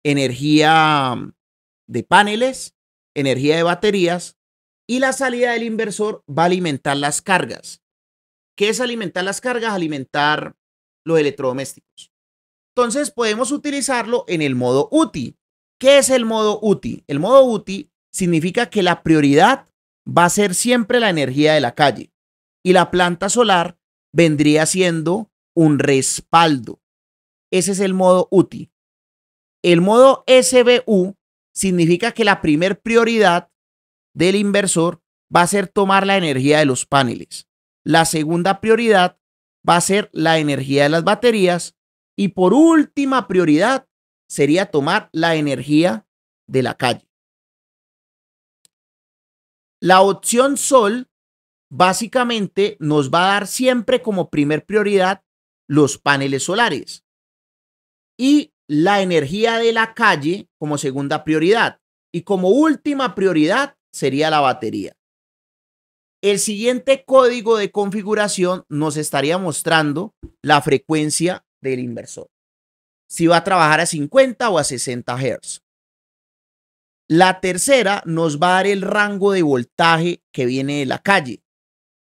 energía mm, de paneles, energía de baterías y la salida del inversor va a alimentar las cargas. ¿Qué es alimentar las cargas? Alimentar los electrodomésticos. Entonces podemos utilizarlo en el modo útil ¿Qué es el modo útil El modo útil significa que la prioridad va a ser siempre la energía de la calle y la planta solar vendría siendo un respaldo. Ese es el modo útil El modo SBU significa que la primer prioridad del inversor va a ser tomar la energía de los paneles. La segunda prioridad va a ser la energía de las baterías. Y por última prioridad sería tomar la energía de la calle. La opción sol básicamente nos va a dar siempre como primer prioridad los paneles solares y la energía de la calle como segunda prioridad y como última prioridad sería la batería. El siguiente código de configuración nos estaría mostrando la frecuencia del inversor. Si va a trabajar a 50 o a 60 Hz. La tercera nos va a dar el rango de voltaje que viene de la calle.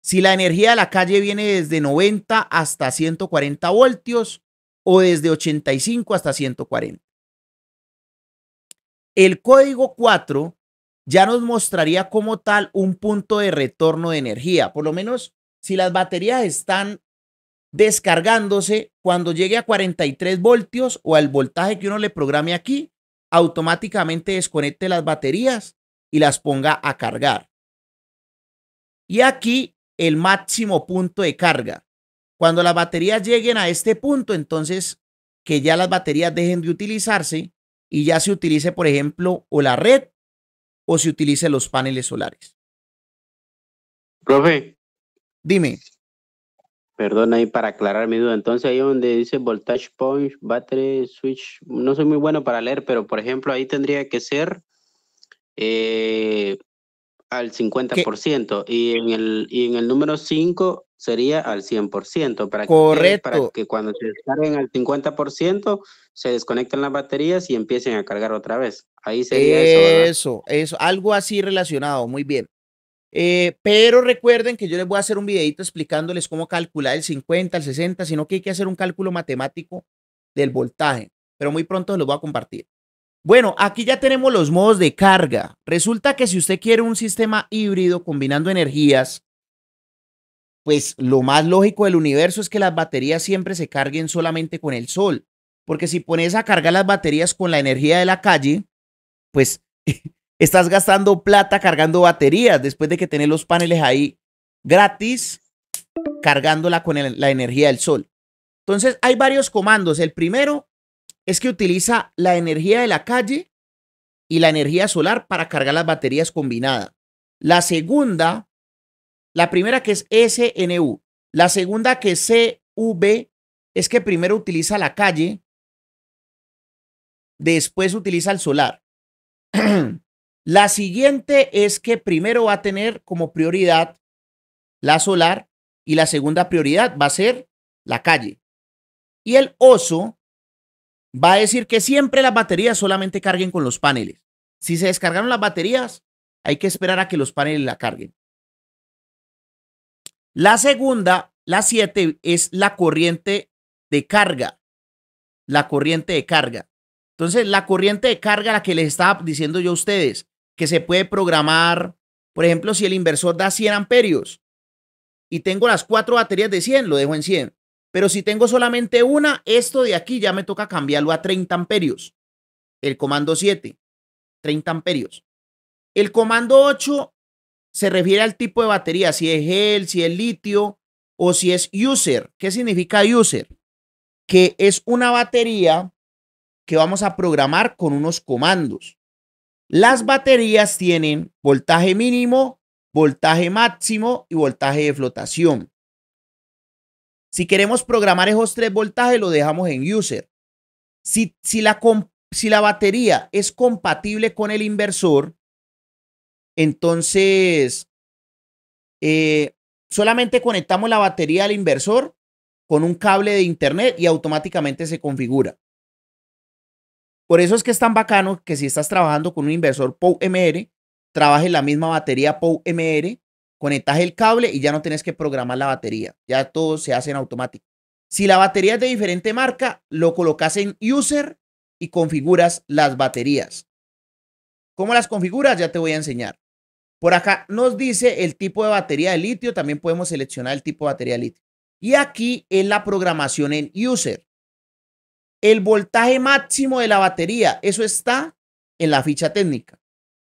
Si la energía de la calle viene desde 90 hasta 140 voltios o desde 85 hasta 140. El código 4 ya nos mostraría como tal un punto de retorno de energía. Por lo menos si las baterías están descargándose, cuando llegue a 43 voltios o al voltaje que uno le programe aquí, automáticamente desconecte las baterías y las ponga a cargar. Y aquí el máximo punto de carga. Cuando las baterías lleguen a este punto, entonces que ya las baterías dejen de utilizarse y ya se utilice, por ejemplo, o la red o si utilice los paneles solares. Profe. Dime. Perdón ahí para aclarar mi duda. Entonces ahí donde dice voltage point, battery switch, no soy muy bueno para leer, pero por ejemplo ahí tendría que ser eh, al 50% y en, el, y en el número 5 sería al 100%. Para Que, para que cuando se descarguen al 50% se desconecten las baterías y empiecen a cargar otra vez. Ahí sería eso. Eso, eso, algo así relacionado, muy bien. Eh, pero recuerden que yo les voy a hacer un videito explicándoles cómo calcular el 50, el 60, sino que hay que hacer un cálculo matemático del voltaje. Pero muy pronto los voy a compartir. Bueno, aquí ya tenemos los modos de carga. Resulta que si usted quiere un sistema híbrido combinando energías, pues lo más lógico del universo es que las baterías siempre se carguen solamente con el sol. Porque si pones a cargar las baterías con la energía de la calle, pues estás gastando plata cargando baterías después de que tenés los paneles ahí gratis, cargándola con la energía del sol. Entonces hay varios comandos. El primero es que utiliza la energía de la calle y la energía solar para cargar las baterías combinadas. La segunda, la primera que es SNU, la segunda que es CV, es que primero utiliza la calle, después utiliza el solar. La siguiente es que primero va a tener como prioridad la solar y la segunda prioridad va a ser la calle. Y el oso va a decir que siempre las baterías solamente carguen con los paneles. Si se descargaron las baterías, hay que esperar a que los paneles la carguen. La segunda, la siete, es la corriente de carga. La corriente de carga. Entonces, la corriente de carga, la que les estaba diciendo yo a ustedes, que se puede programar, por ejemplo, si el inversor da 100 amperios y tengo las cuatro baterías de 100, lo dejo en 100. Pero si tengo solamente una, esto de aquí ya me toca cambiarlo a 30 amperios. El comando 7, 30 amperios. El comando 8 se refiere al tipo de batería, si es gel, si es litio o si es user. ¿Qué significa user? Que es una batería que vamos a programar con unos comandos. Las baterías tienen voltaje mínimo, voltaje máximo y voltaje de flotación. Si queremos programar esos tres voltajes, lo dejamos en user. Si, la, si la batería es compatible con el inversor, entonces eh, solamente conectamos la batería al inversor con un cable de internet y automáticamente se configura. Por eso es que es tan bacano que si estás trabajando con un inversor POU MR, trabajes la misma batería POU MR, el cable y ya no tienes que programar la batería. Ya todo se hace en automático. Si la batería es de diferente marca, lo colocas en user y configuras las baterías. ¿Cómo las configuras? Ya te voy a enseñar. Por acá nos dice el tipo de batería de litio. También podemos seleccionar el tipo de batería de litio. Y aquí es la programación en user el voltaje máximo de la batería. Eso está en la ficha técnica.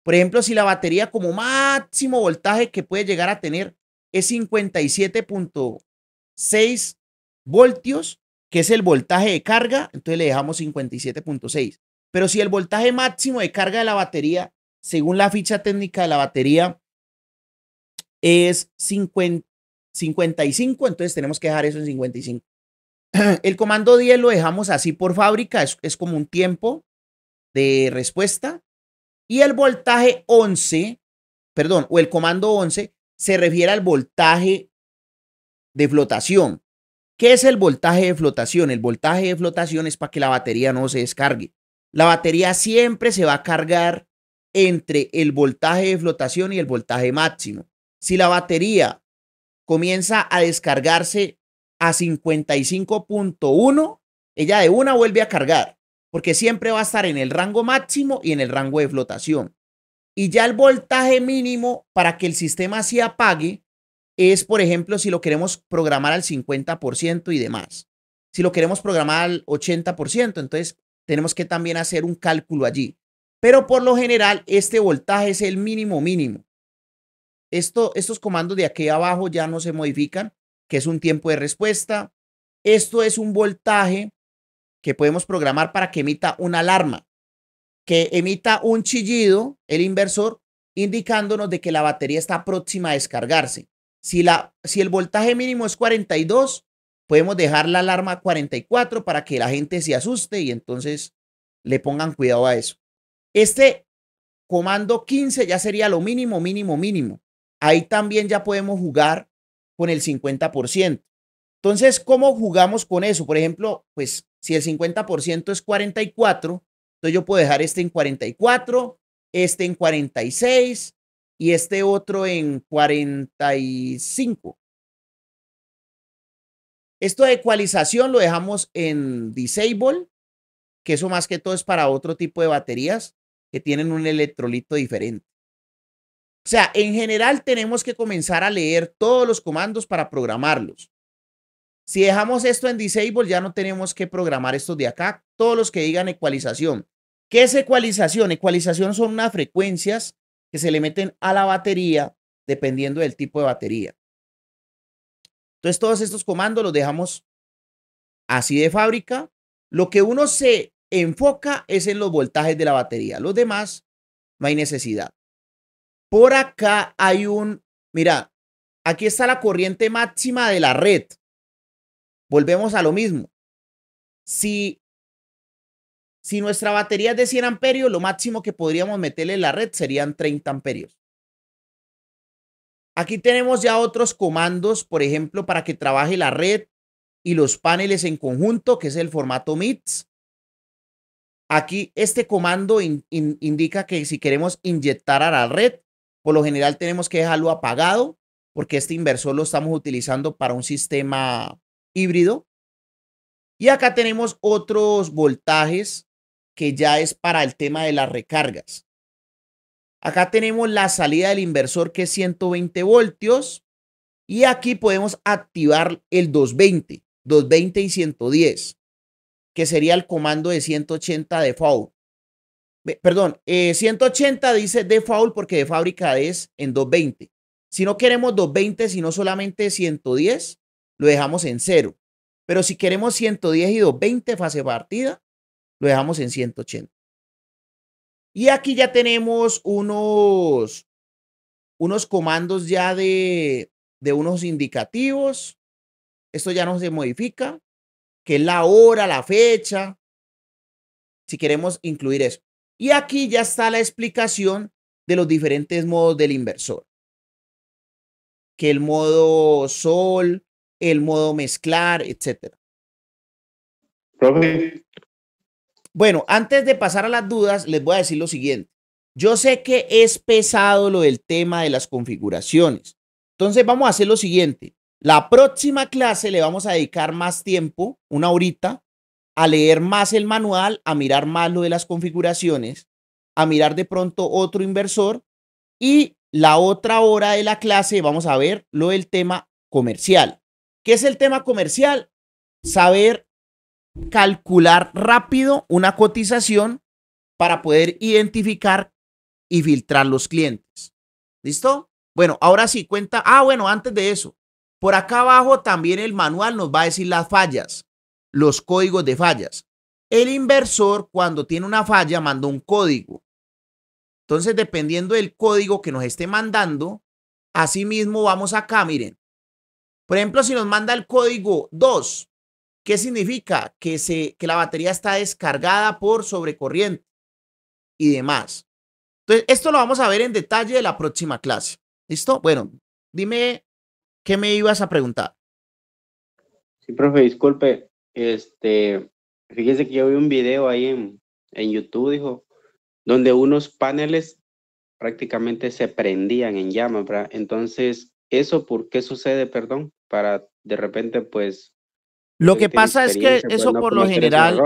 Por ejemplo, si la batería como máximo voltaje que puede llegar a tener es 57.6 voltios, que es el voltaje de carga, entonces le dejamos 57.6. Pero si el voltaje máximo de carga de la batería, según la ficha técnica de la batería, es 55, entonces tenemos que dejar eso en 55. El comando 10 lo dejamos así por fábrica, es, como un tiempo de respuesta. Y el voltaje 11, perdón, o el comando 11 se refiere al voltaje de flotación. ¿Qué es el voltaje de flotación? El voltaje de flotación es para que la batería no se descargue. La batería siempre se va a cargar entre el voltaje de flotación y el voltaje máximo. Si la batería comienza a descargarse a 55.1, ella de una vuelve a cargar, porque siempre va a estar en el rango máximo y en el rango de flotación. Y ya el voltaje mínimo para que el sistema se apague es, por ejemplo, si lo queremos programar al 50% y demás. Si lo queremos programar al 80%, entonces tenemos que también hacer un cálculo allí. Pero por lo general, este voltaje es el mínimo mínimo. Esto, estos comandos de aquí abajo ya no se modifican que es un tiempo de respuesta. Esto es un voltaje que podemos programar para que emita una alarma, que emita un chillido, el inversor, indicándonos de que la batería está próxima a descargarse. Si, la, si el voltaje mínimo es 42, podemos dejar la alarma 44 para que la gente se asuste y entonces le pongan cuidado a eso. Este comando 15 ya sería lo mínimo, mínimo, mínimo. Ahí también ya podemos jugar con el 50%. Entonces, ¿cómo jugamos con eso? Por ejemplo, pues si el 50% es 44, entonces yo puedo dejar este en 44, este en 46 y este otro en 45. Esto de ecualización lo dejamos en disable, que eso más que todo es para otro tipo de baterías que tienen un electrolito diferente. O sea, en general tenemos que comenzar a leer todos los comandos para programarlos. Si dejamos esto en disable, ya no tenemos que programar estos de acá, todos los que digan ecualización. ¿Qué es ecualización? Ecualización son unas frecuencias que se le meten a la batería dependiendo del tipo de batería. Entonces, todos estos comandos los dejamos así de fábrica. Lo que uno se enfoca es en los voltajes de la batería. Los demás, no hay necesidad. Por acá hay un, mira, aquí está la corriente máxima de la red. Volvemos a lo mismo. Si, si nuestra batería es de 100 amperios, lo máximo que podríamos meterle en la red serían 30 amperios. Aquí tenemos ya otros comandos, por ejemplo, para que trabaje la red y los paneles en conjunto, que es el formato MITS. Aquí este comando indica que si queremos inyectar a la red, por lo general tenemos que dejarlo apagado porque este inversor lo estamos utilizando para un sistema híbrido. Y acá tenemos otros voltajes que ya es para el tema de las recargas. Acá tenemos la salida del inversor que es 120 voltios y aquí podemos activar el 220, 220 y 110, que sería el comando de 180 default perdón, 180 eh, dice default porque de fábrica es en 220. Si no queremos 220, sino solamente 110, lo dejamos en cero. Pero si queremos 110 y 220 fase partida, lo dejamos en 180. Y aquí ya tenemos unos, unos comandos ya de, de unos indicativos. Esto ya no se modifica, que es la hora, la fecha, si queremos incluir eso. Y aquí ya está la explicación de los diferentes modos del inversor. Que el modo sol, el modo mezclar, etc. Bueno, antes de pasar a las dudas, les voy a decir lo siguiente. Yo sé que es pesado lo del tema de las configuraciones. Entonces vamos a hacer lo siguiente. La próxima clase le vamos a dedicar más tiempo, una horita, a leer más el manual, a mirar más lo de las configuraciones, a mirar de pronto otro inversor y la otra hora de la clase vamos a ver lo del tema comercial. ¿Qué es el tema comercial? Saber calcular rápido una cotización para poder identificar y filtrar los clientes. ¿Listo? Bueno, ahora sí cuenta. Ah, bueno, antes de eso, por acá abajo también el manual nos va a decir las fallas los códigos de fallas. El inversor, cuando tiene una falla, manda un código. Entonces, dependiendo del código que nos esté mandando, así mismo vamos acá, miren. Por ejemplo, si nos manda el código 2, ¿qué significa? Que, que la batería está descargada por sobrecorriente y demás. Entonces, esto lo vamos a ver en detalle en la próxima clase. ¿Listo? Bueno, dime qué me ibas a preguntar. Sí, profe, disculpe. Este, fíjese que yo vi un video ahí en, en YouTube, dijo, donde unos paneles prácticamente se prendían en llama, ¿verdad? Entonces, ¿eso por qué sucede, perdón? Para de repente, pues... Lo que pasa es que pues, eso por lo general...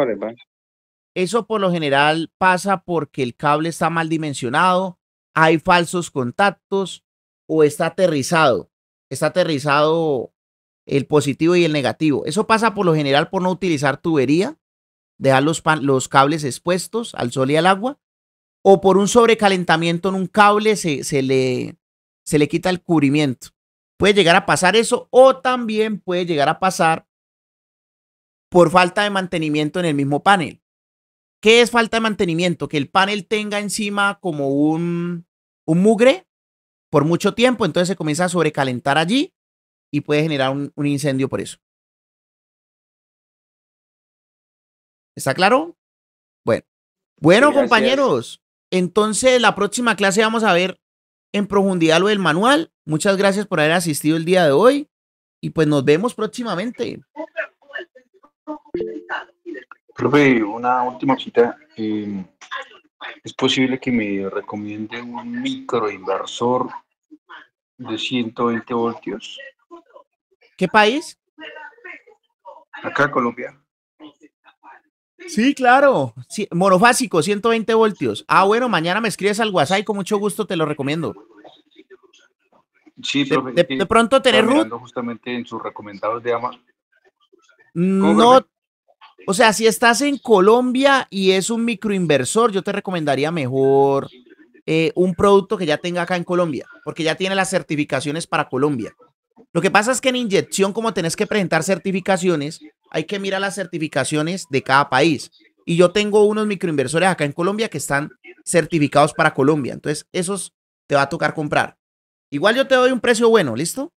eso por lo general pasa porque el cable está mal dimensionado, hay falsos contactos o está aterrizado. Está aterrizado el positivo y el negativo. Eso pasa por lo general por no utilizar tubería, dejar los, cables expuestos al sol y al agua, o por un sobrecalentamiento en un cable se, se, le, se le quita el cubrimiento. Puede llegar a pasar eso o también puede llegar a pasar por falta de mantenimiento en el mismo panel. ¿Qué es falta de mantenimiento? Que el panel tenga encima como un, un mugre por mucho tiempo, entonces se comienza a sobrecalentar allí y puede generar un, incendio por eso. ¿Está claro? Bueno. Bueno, compañeros. Entonces, la próxima clase vamos a ver en profundidad lo del manual. Muchas gracias por haber asistido el día de hoy y pues nos vemos próximamente. Profe, una última cita. Em, ¿Es posible que me recomiende un microinversor de 120 voltios? ¿Qué país? Acá Colombia. Sí, claro. monofásico, 120 voltios. Ah, bueno, mañana me escribes al WhatsApp con mucho gusto te lo recomiendo. Sí, de, pronto tener Justamente en sus recomendados de Amazon. No, o sea, si estás en Colombia y es un microinversor, yo te recomendaría mejor eh, un producto que ya tenga acá en Colombia, porque ya tiene las certificaciones para Colombia. Lo que pasa es que en inyección, como tenés que presentar certificaciones, hay que mirar las certificaciones de cada país. Y yo tengo unos microinversores acá en Colombia que están certificados para Colombia. Entonces, esos te va a tocar comprar. Igual yo te doy un precio bueno, ¿listo?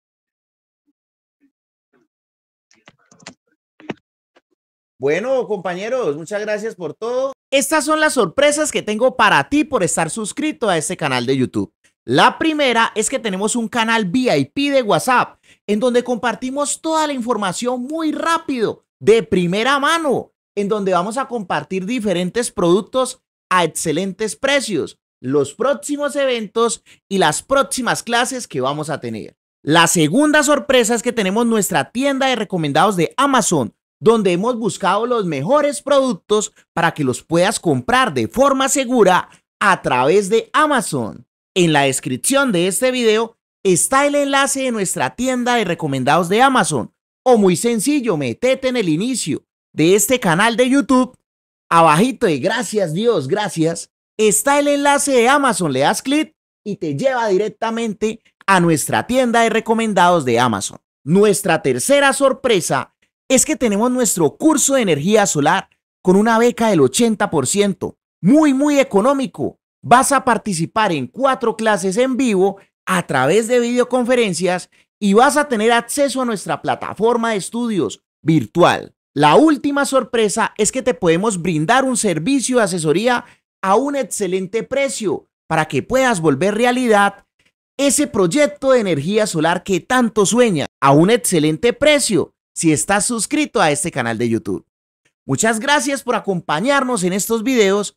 Bueno, compañeros, muchas gracias por todo. Estas son las sorpresas que tengo para ti por estar suscrito a este canal de YouTube. La primera es que tenemos un canal VIP de WhatsApp en donde compartimos toda la información muy rápido, de primera mano, en donde vamos a compartir diferentes productos a excelentes precios, los próximos eventos y las próximas clases que vamos a tener. La segunda sorpresa es que tenemos nuestra tienda de recomendados de Amazon, donde hemos buscado los mejores productos para que los puedas comprar de forma segura a través de Amazon. En la descripción de este video está el enlace de nuestra tienda de recomendados de Amazon. O muy sencillo, metete en el inicio de este canal de YouTube. Abajito de gracias Dios, gracias, está el enlace de Amazon. Le das clic y te lleva directamente a nuestra tienda de recomendados de Amazon. Nuestra tercera sorpresa es que tenemos nuestro curso de energía solar con una beca del 80%. Muy, muy económico vas a participar en cuatro clases en vivo a través de videoconferencias y vas a tener acceso a nuestra plataforma de estudios virtual. La última sorpresa es que te podemos brindar un servicio de asesoría a un excelente precio para que puedas volver realidad ese proyecto de energía solar que tanto sueñas a un excelente precio si estás suscrito a este canal de YouTube. Muchas gracias por acompañarnos en estos videos